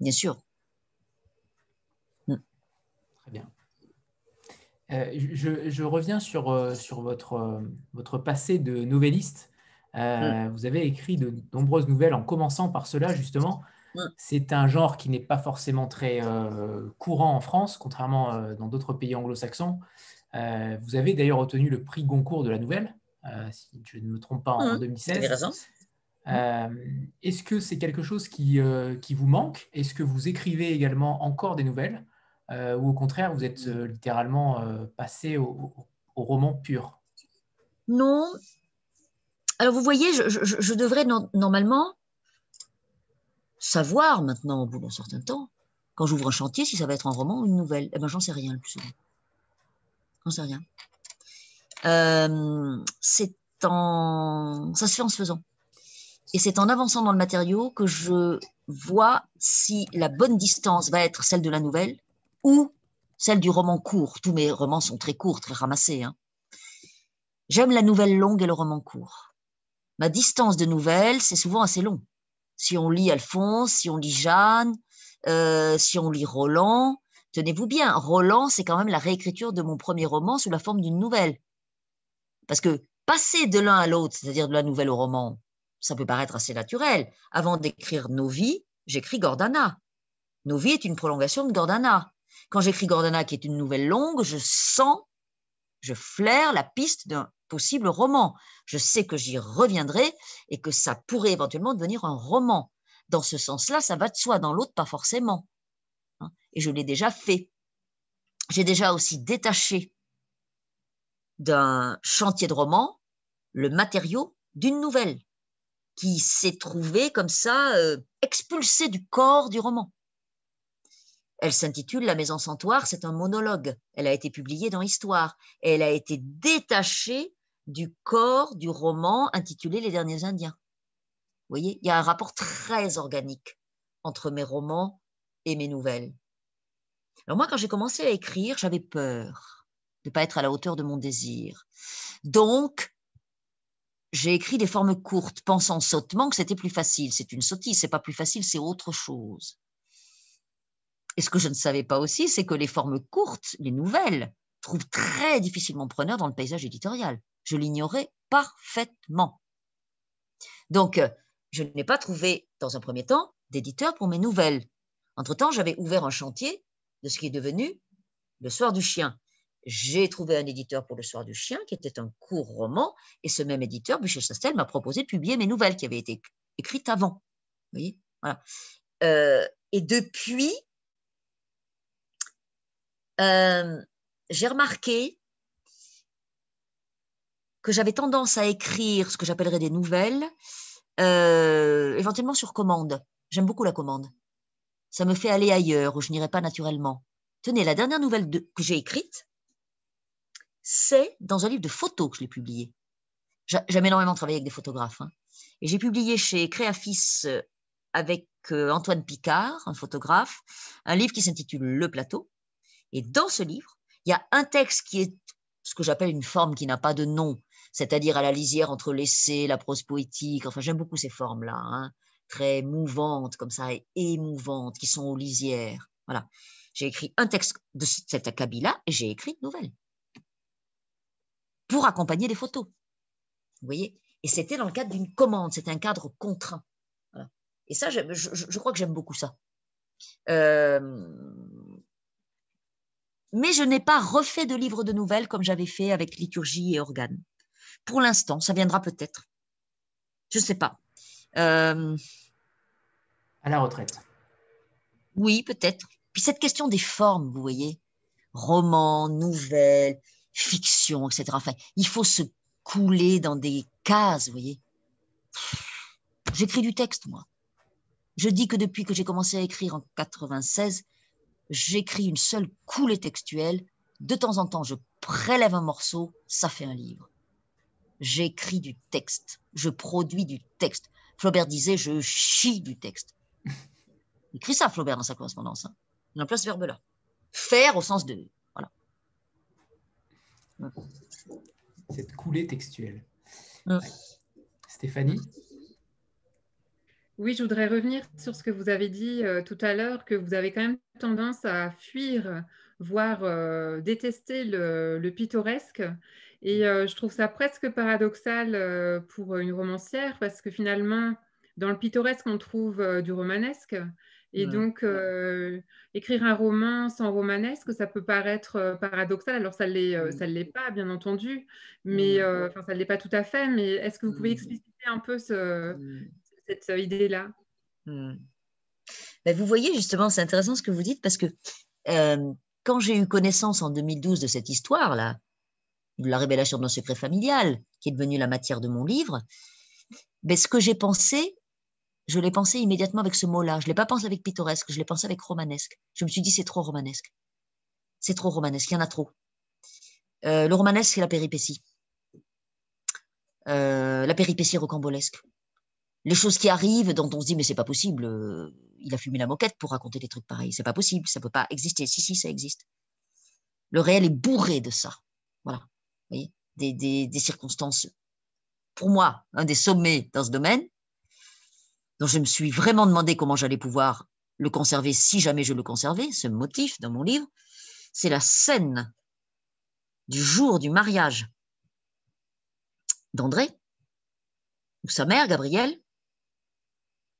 Bien sûr. Hmm. Très bien. Euh, je, reviens sur, euh, sur votre, votre passé de nouvelliste. Euh, mm. Vous avez écrit de nombreuses nouvelles en commençant par cela, justement. Mm. C'est un genre qui n'est pas forcément très euh, courant en France, contrairement euh, dans d'autres pays anglo-saxons. vous avez d'ailleurs obtenu le prix Goncourt de la nouvelle, si je ne me trompe pas, en 2016. Mm. Est-ce que c'est quelque chose qui, qui vous manque Est-ce que vous écrivez également encore des nouvelles Ou au contraire, vous êtes littéralement passé au, au roman pur Non, alors vous voyez, je, devrais normalement savoir maintenant, au bout d'un certain temps, quand j'ouvre un chantier, si ça va être un roman ou une nouvelle. Eh ben, j'en sais rien le plus souvent. J'en sais rien. Euh, c'est en... Ça se fait en se faisant. Et c'est en avançant dans le matériau que je vois si la bonne distance va être celle de la nouvelle ou celle du roman court. Tous mes romans sont très courts, très ramassés. Hein. J'aime la nouvelle longue et le roman court ma distance de nouvelles, c'est souvent assez long. Si on lit Alphonse, si on lit Jeanne, euh, si on lit Roland, tenez-vous bien, Roland, c'est quand même la réécriture de mon premier roman sous la forme d'une nouvelle. Parce que passer de l'un à l'autre, c'est-à-dire de la nouvelle au roman, ça peut paraître assez naturel. Avant d'écrire Nos vies, j'écris Gordana. Nos vies est une prolongation de Gordana. Quand j'écris Gordana, qui est une nouvelle longue, je sens, je flaire la piste d'un possible roman. Je sais que j'y reviendrai et que ça pourrait éventuellement devenir un roman. Dans ce sens-là, ça va de soi, dans l'autre, pas forcément. Hein. Et je l'ai déjà fait. J'ai déjà aussi détaché d'un chantier de roman le matériau d'une nouvelle qui s'est trouvée comme ça euh, expulsé expulsée du corps du roman. Elle s'intitule La Maison Santoire, c'est un monologue. Elle a été publiée dans Histoire elle a été détachée du corps du roman intitulé Les derniers Indiens. Vous voyez, il y a un rapport très organique entre mes romans et mes nouvelles. Alors moi, quand j'ai commencé à écrire, j'avais peur de ne pas être à la hauteur de mon désir. Donc, j'ai écrit des formes courtes, pensant sottement que c'était plus facile. C'est une sottise, c'est pas plus facile, c'est autre chose. Et ce que je ne savais pas aussi, c'est que les formes courtes, les nouvelles, trouvent très difficilement preneur dans le paysage éditorial je l'ignorais parfaitement. Donc, euh, je n'ai pas trouvé, dans un premier temps, d'éditeur pour mes nouvelles. Entre-temps, j'avais ouvert un chantier de ce qui est devenu Le Soir du Chien. J'ai trouvé un éditeur pour Le Soir du Chien, qui était un court roman, et ce même éditeur, boucher Chastel, m'a proposé de publier mes nouvelles qui avaient été écrites avant. Vous voyez euh, et depuis, euh, j'ai remarqué que j'avais tendance à écrire ce que j'appellerais des nouvelles, euh, éventuellement sur commande. J'aime beaucoup la commande. Ça me fait aller ailleurs où je n'irai pas naturellement. Tenez, la dernière nouvelle que j'ai écrite, c'est dans un livre de photos que je l'ai publié. J'aime énormément travailler avec des photographes. Hein. Et j'ai publié chez Créafis euh, avec euh, Antoine Picard, un photographe, un livre qui s'intitule Le plateau. Et dans ce livre, il y a un texte qui est ce que j'appelle une forme qui n'a pas de nom, c'est-à-dire à la lisière entre l'essai, la prose poétique. Enfin, j'aime beaucoup ces formes-là, hein, très mouvantes, comme ça, et émouvantes, qui sont aux lisières. Voilà. J'ai écrit un texte de cet acabit-là et j'ai écrit une nouvelle pour accompagner des photos. Vous voyez Et c'était dans le cadre d'une commande, c'était un cadre contraint. Et ça, je, crois que j'aime beaucoup ça. Euh, mais je n'ai pas refait de livre de nouvelles comme j'avais fait avec liturgie et organes. Pour l'instant, ça viendra peut-être. Je ne sais pas. Euh, à la retraite. Oui, peut-être. Puis cette question des formes, vous voyez, romans, nouvelles, fiction, etc. Enfin, il faut se couler dans des cases, vous voyez. J'écris du texte, moi. Je dis que depuis que j'ai commencé à écrire en 96, j'écris une seule coulée textuelle. De temps en temps, je prélève un morceau, ça fait un livre j'écris du texte, je produis du texte. Flaubert disait je chie du texte. Il écrit ça, Flaubert, dans sa correspondance. Hein. Il ce verbe-là. Faire au sens de. Voilà. Mmh. Cette coulée textuelle. Mmh. Stéphanie Oui, je voudrais revenir sur ce que vous avez dit euh, tout à l'heure, que vous avez quand même tendance à fuir, voire euh, détester le pittoresque. Et euh, je trouve ça presque paradoxal euh, pour une romancière, parce que finalement, dans le pittoresque, on trouve euh, du romanesque. Et donc, écrire un roman sans romanesque, ça peut paraître paradoxal. Alors, ça ne mm. l'est pas, bien entendu, mm. mais ça ne l'est pas tout à fait. Mais est-ce que vous pouvez mm. expliciter un peu cette idée-là bah, Vous voyez, justement, c'est intéressant ce que vous dites, parce que quand j'ai eu connaissance en 2012 de cette histoire-là, la révélation d'un secret familial, qui est devenue la matière de mon livre, mais ce que j'ai pensé, je l'ai pensé immédiatement avec ce mot-là. Je ne l'ai pas pensé avec pittoresque, je l'ai pensé avec romanesque. Je me suis dit, c'est trop romanesque. C'est trop romanesque, il y en a trop. Euh, le romanesque, c'est la péripétie. Euh, la péripétie rocambolesque. Les choses qui arrivent, dont on se dit, mais c'est pas possible, euh, il a fumé la moquette pour raconter des trucs pareils. C'est pas possible, ça peut pas exister. Si, si, ça existe. Le réel est bourré de ça. Voilà des, circonstances, pour moi, un des sommets dans ce domaine. dont je me suis vraiment demandé comment j'allais pouvoir le conserver si jamais je le conservais, ce motif dans mon livre. C'est la scène du jour du mariage d'André, où sa mère, Gabrielle,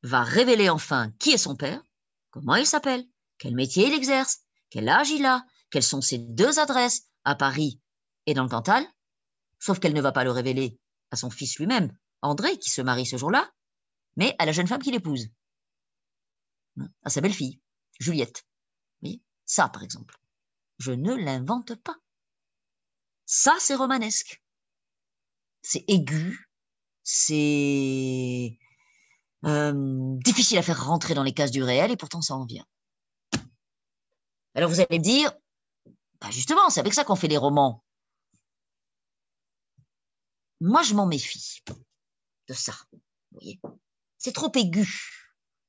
va révéler enfin qui est son père, comment il s'appelle, quel métier il exerce, quel âge il a, quelles sont ses deux adresses à Paris et dans le Cantal, sauf qu'elle ne va pas le révéler à son fils lui-même, André, qui se marie ce jour-là, mais à la jeune femme qu'il épouse, à sa belle-fille, Juliette. voyez ça, par exemple, je ne l'invente pas. Ça, c'est romanesque. C'est aigu, c'est euh, difficile à faire rentrer dans les cases du réel, et pourtant ça en vient. Alors vous allez me dire, bah, justement, c'est avec ça qu'on fait les romans. Moi, je m'en méfie de ça. Vous voyez C'est trop aigu.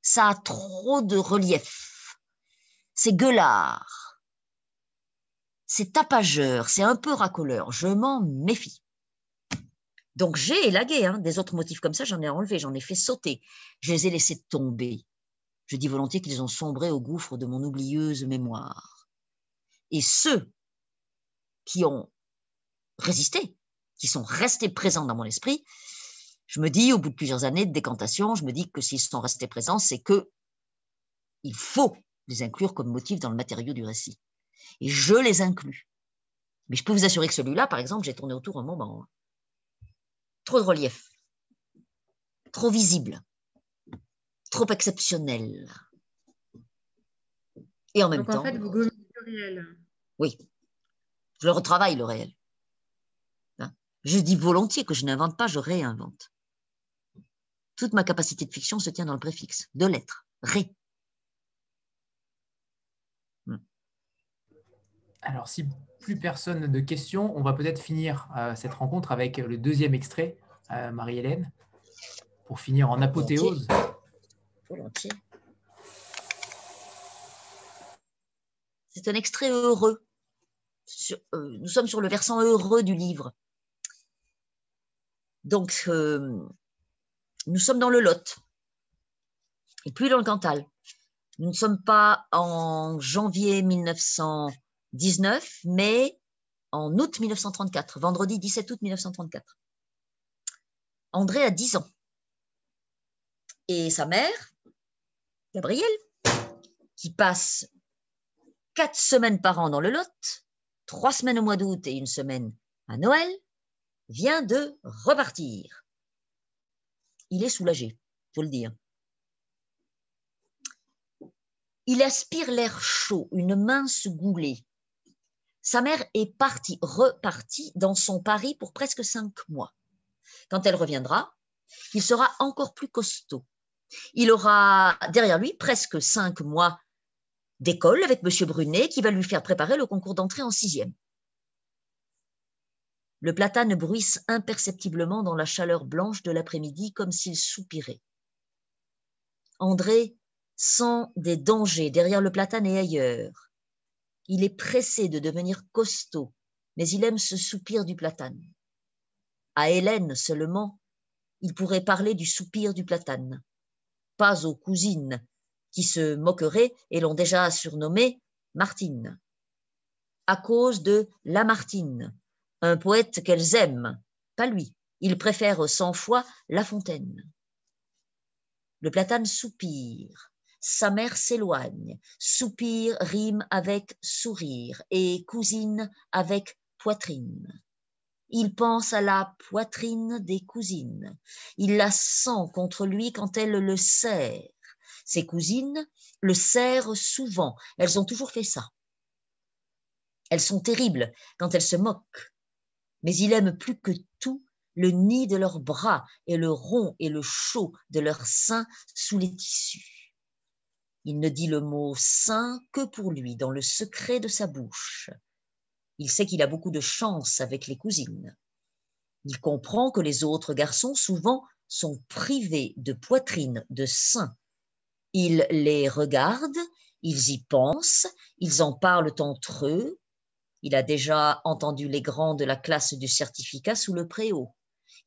Ça a trop de relief. C'est gueulard. C'est tapageur. C'est un peu racoleur. Je m'en méfie. Donc j'ai élagué hein, des autres motifs comme ça, j'en ai enlevé, j'en ai fait sauter, je les ai laissés tomber. Je dis volontiers qu'ils ont sombré au gouffre de mon oublieuse mémoire. Et ceux qui ont résisté, qui sont restés présents dans mon esprit, je me dis, au bout de plusieurs années de décantation, je me dis que s'ils sont restés présents, c'est que il faut les inclure comme motif dans le matériau du récit. Et je les inclus. Mais je peux vous assurer que celui-là, par exemple, j'ai tourné autour un moment. Hein. Trop de relief, trop visible, trop exceptionnel. Et en même Donc, temps. En fait, vous euh, gommez le réel. Oui. Je le retravaille, le réel. Je dis volontiers que je n'invente pas, je réinvente. Toute ma capacité de fiction se tient dans le préfixe, de lettres. ré. Hmm. Alors, si plus personne de questions, on va peut-être finir euh, cette rencontre avec le deuxième extrait, euh, Marie-Hélène, pour finir en apothéose. Volontiers. C'est un extrait heureux. Euh, nous sommes sur le versant heureux du livre. Donc, euh, nous sommes dans le Lot et plus dans le Cantal. Nous ne sommes pas en janvier 1919, mais en août 1934, vendredi 17 août 1934. André a 10 ans. Et sa mère, Gabrielle, qui passe 4 semaines par an dans le Lot, 3 semaines au mois d'août et une semaine à Noël, vient de repartir. Il est soulagé, faut le dire. Il aspire l'air chaud, une mince goulée. Sa mère est partie, repartie dans son Paris pour presque cinq mois. Quand elle reviendra, il sera encore plus costaud. Il aura derrière lui presque cinq mois d'école avec M. Brunet qui va lui faire préparer le concours d'entrée en sixième. Le platane bruisse imperceptiblement dans la chaleur blanche de l'après-midi comme s'il soupirait. André sent des dangers derrière le platane et ailleurs. Il est pressé de devenir costaud, mais il aime ce soupir du platane. À Hélène seulement, il pourrait parler du soupir du platane, pas aux cousines qui se moqueraient et l'ont déjà surnommé Martine, à cause de Lamartine, un poète qu'elles aiment, pas lui. Il préfère cent fois La Fontaine. Le platane soupire, sa mère s'éloigne, soupir rime avec sourire et cousine avec poitrine. Il pense à la poitrine des cousines. Il la sent contre lui quand elle le serre. Ses cousines le serrent souvent. Elles ont toujours fait ça. Elles sont terribles quand elles se moquent mais il aime plus que tout le nid de leurs bras et le rond et le chaud de leurs seins sous les tissus. Il ne dit le mot sein que pour lui, dans le secret de sa bouche. Il sait qu'il a beaucoup de chance avec les cousines. Il comprend que les autres garçons, souvent, sont privés de poitrine, de sein. Il les regardent, ils y pensent, ils en parlent entre eux, il a déjà entendu les grands de la classe du certificat sous le préau.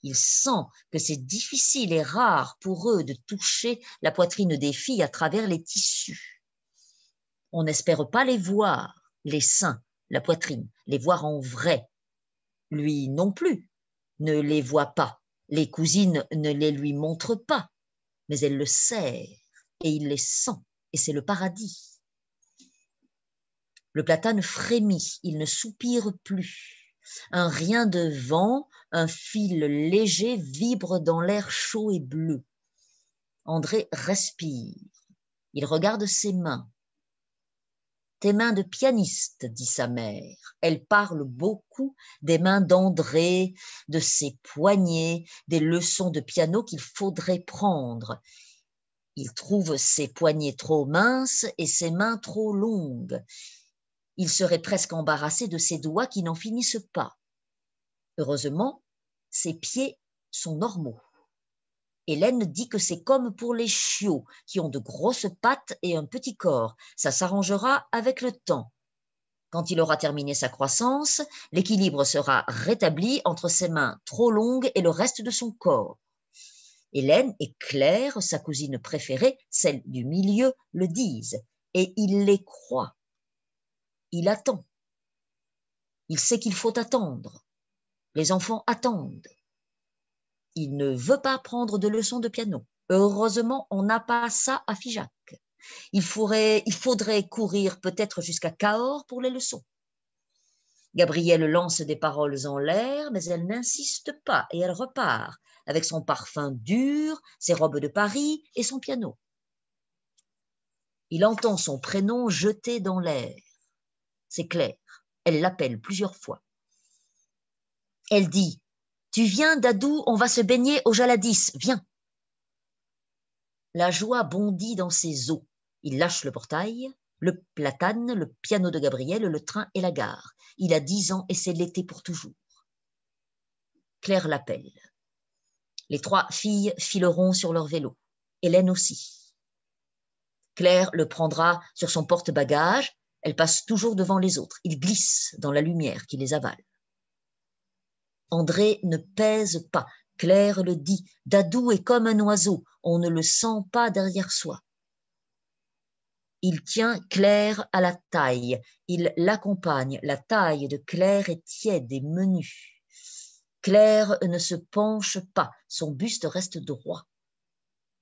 Il sent que c'est difficile et rare pour eux de toucher la poitrine des filles à travers les tissus. On n'espère pas les voir, les seins, la poitrine, les voir en vrai. Lui non plus ne les voit pas. Les cousines ne les lui montrent pas, mais elle le serrent et il les sent, et c'est le paradis. Le platane frémit, il ne soupire plus. Un rien de vent, un fil léger vibre dans l'air chaud et bleu. André respire. Il regarde ses mains. Tes mains de pianiste, dit sa mère. Elle parle beaucoup des mains d'André, de ses poignets, des leçons de piano qu'il faudrait prendre. Il trouve ses poignets trop minces et ses mains trop longues. Il serait presque embarrassé de ses doigts qui n'en finissent pas. Heureusement, ses pieds sont normaux. Hélène dit que c'est comme pour les chiots, qui ont de grosses pattes et un petit corps. Ça s'arrangera avec le temps. Quand il aura terminé sa croissance, l'équilibre sera rétabli entre ses mains trop longues et le reste de son corps. Hélène et Claire, sa cousine préférée, celle du milieu, le disent, et il les croit il attend. Il sait qu'il faut attendre. Les enfants attendent. Il ne veut pas prendre de leçons de piano. Heureusement, on n'a pas ça à Figeac. Il faudrait, il faudrait courir peut-être jusqu'à Cahors pour les leçons. Gabrielle lance des paroles en l'air, mais elle n'insiste pas et elle repart avec son parfum dur, ses robes de Paris et son piano. Il entend son prénom jeté dans l'air c'est Claire. Elle l'appelle plusieurs fois. Elle dit Tu viens, Dadou, on va se baigner au Jaladis, viens. La joie bondit dans ses os. Il lâche le portail, le platane, le piano de Gabriel, le train et la gare. Il a dix ans et c'est l'été pour toujours. Claire l'appelle. Les trois filles fileront sur leur vélo. Hélène aussi. Claire le prendra sur son porte-bagages elle passe toujours devant les autres, ils glissent dans la lumière qui les avale. André ne pèse pas, Claire le dit, Dadou est comme un oiseau, on ne le sent pas derrière soi. Il tient Claire à la taille, il l'accompagne, la taille de Claire est tiède et menue. Claire ne se penche pas, son buste reste droit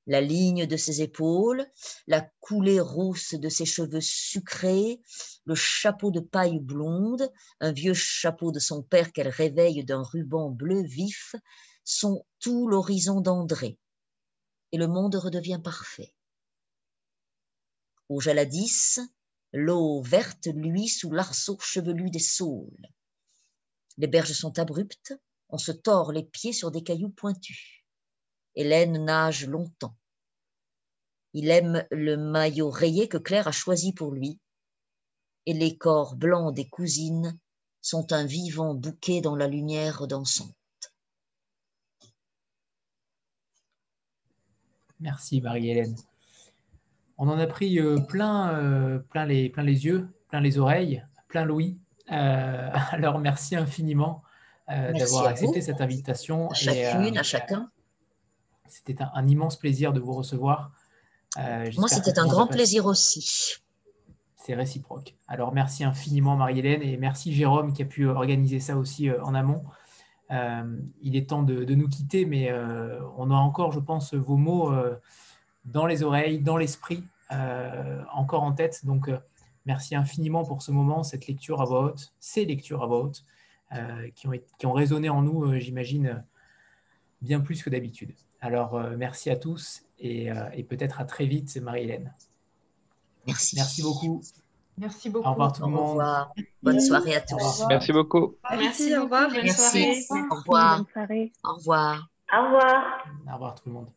la ligne de ses épaules, la coulée rousse de ses cheveux sucrés, le chapeau de paille blonde, un vieux chapeau de son père qu'elle réveille d'un ruban bleu vif, sont tout l'horizon d'André. Et le monde redevient parfait. Au Jaladis, l'eau verte luit sous l'arceau chevelu des saules. Les berges sont abruptes, on se tord les pieds sur des cailloux pointus. Hélène nage longtemps. Il aime le maillot rayé que Claire a choisi pour lui, et les corps blancs des cousines sont un vivant bouquet dans la lumière dansante. Merci Marie-Hélène. On en a pris euh, plein, euh, plein, les, yeux, plein les oreilles, plein l'ouïe. Euh, alors merci infiniment d'avoir accepté cette invitation. À chacune, à chacun c'était un, immense plaisir de vous recevoir. Euh, Moi, c'était un grand plaisir aussi. C'est réciproque. Alors, merci infiniment, Marie-Hélène, et merci, Jérôme, qui a pu organiser ça aussi euh, en amont. Euh, il est temps de, nous quitter, mais on a encore, je pense, vos mots dans les oreilles, dans l'esprit, encore en tête. Donc, merci infiniment pour ce moment, cette lecture à voix haute, ces lectures à voix haute, qui ont résonné en nous, j'imagine, bien plus que d'habitude. Alors, euh, merci à tous euh, et, peut-être à très vite, Marie-Hélène. Merci. Merci beaucoup. Merci beaucoup. Au revoir tout le monde. Au Bonne soirée à tous. Merci beaucoup. Merci, au revoir. Bonne soirée. Au revoir. Au revoir. Au revoir. Au revoir tout le monde.